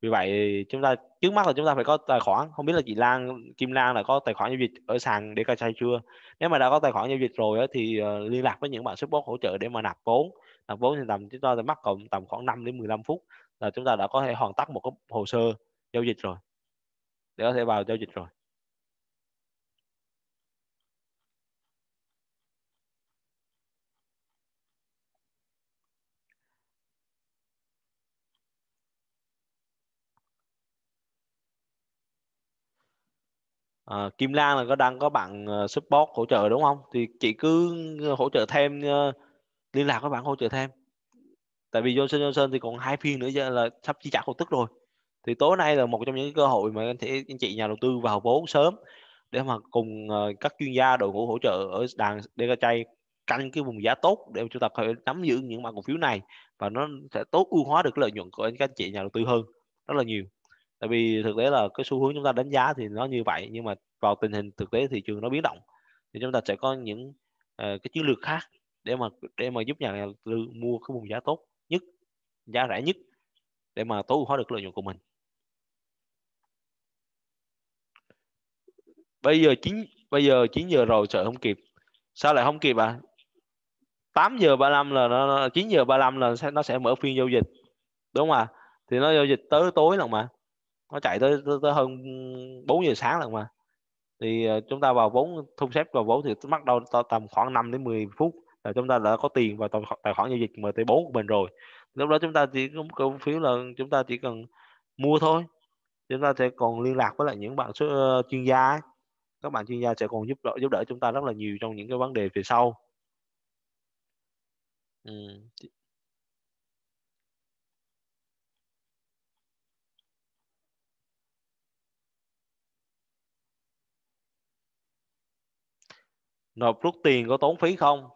vì vậy chúng ta trước mắt là chúng ta phải có tài khoản không biết là chị Lan Kim Lan là có tài khoản giao dịch ở sàn để cài chưa nếu mà đã có tài khoản giao dịch rồi thì ờ, liên lạc với những bạn support hỗ trợ để mà nạp vốn làm vốn thì tầm chúng ta sẽ mất cộng tầm khoảng 5 đến 15 phút là chúng ta đã có thể hoàn tất một cái hồ sơ giao dịch rồi để có thể vào giao dịch rồi À, Kim Lan là có đang có bạn ờ, support hỗ trợ đúng không? Thì chị cứ hỗ trợ thêm uh, liên lạc với bạn hỗ trợ thêm tại vì Johnson Johnson thì còn hai phiên nữa là sắp chi trả cổ tức rồi thì tối nay là một trong những cơ hội mà anh, thể, anh chị nhà đầu tư vào vốn sớm để mà cùng ờ, các chuyên gia đội ngũ hỗ trợ ở đàn DKChay canh cái vùng giá tốt để chúng ta có thể nắm giữ những mã cổ phiếu này và nó sẽ tốt ưu hóa được lợi nhuận của các anh chị nhà đầu tư hơn rất là nhiều tại vì thực tế là cái xu hướng chúng ta đánh giá thì nó như vậy nhưng mà vào tình hình thực tế thị trường nó biến động thì chúng ta sẽ có những uh, cái chiến lược khác để mà để mà giúp nhà đầu tư mua cái vùng giá tốt nhất giá rẻ nhất để mà tối ưu hóa được lợi nhuận của mình bây giờ chín bây giờ 9 giờ rồi trời không kịp sao lại không kịp à 8 giờ 35 là nó 9 giờ 35 là nó sẽ mở phiên giao dịch đúng không ạ thì nó giao dịch tới tối lần mà nó chạy tới, tới, tới hơn 4 giờ sáng lần mà thì ờ, chúng ta vào vốn thu xếp vào vốn thì mắc đâu tầm khoảng 5 đến 10 phút là chúng ta đã có tiền vào tài khoản, tài khoản giao dịch MT4 của mình rồi lúc đó chúng ta chỉ có cổ phiếu là chúng ta chỉ cần mua thôi chúng ta sẽ còn liên lạc với lại những bạn số, uh, chuyên gia các bạn chuyên gia sẽ còn giúp đỡ giúp đỡ chúng ta rất là nhiều trong những cái vấn đề về sau ừ. nộp rút tiền có tốn phí không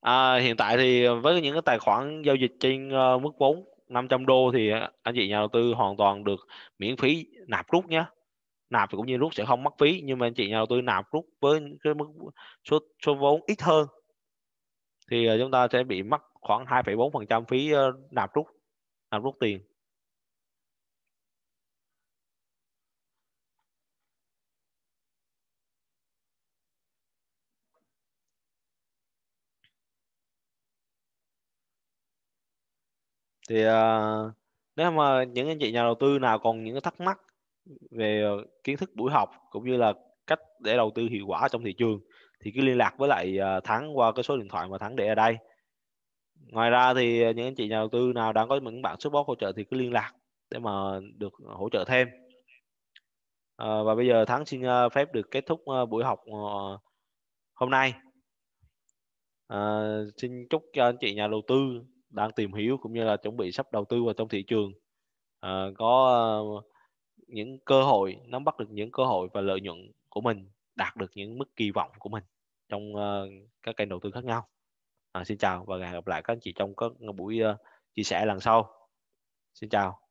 À, hiện tại thì với những cái tài khoản giao dịch trên uh, mức vốn 500 đô thì anh chị nhà đầu tư hoàn toàn được miễn phí nạp rút nhé nạp cũng như rút sẽ không mất phí nhưng mà anh chị nhà đầu tư nạp rút với cái mức số số vốn ít hơn thì ờ, chúng ta sẽ bị mất khoảng 2,4 phần trăm phí ờ, nạp rút nạp rút tiền thì uh, nếu mà những anh chị nhà đầu tư nào còn những cái thắc mắc về kiến thức buổi học cũng như là cách để đầu tư hiệu quả trong thị trường thì cứ liên lạc với lại ờ, Thắng qua cái số điện thoại mà Thắng để ở đây. Ngoài ra thì những anh chị nhà đầu tư nào đang có những bạn support hỗ trợ thì cứ liên lạc để mà được hỗ trợ thêm. À, và bây giờ Thắng xin phép được kết thúc buổi học hôm nay. À, xin chúc cho anh chị nhà đầu tư đang tìm hiểu cũng như là chuẩn bị sắp đầu tư vào trong thị trường à, có ờ, những cơ hội nắm bắt được những cơ hội và lợi nhuận của mình đạt được những mức kỳ vọng của mình trong uh, các kênh đầu tư khác nhau à, xin chào và hẹn gặp lại các anh chị trong các buổi uh, chia sẻ lần sau xin chào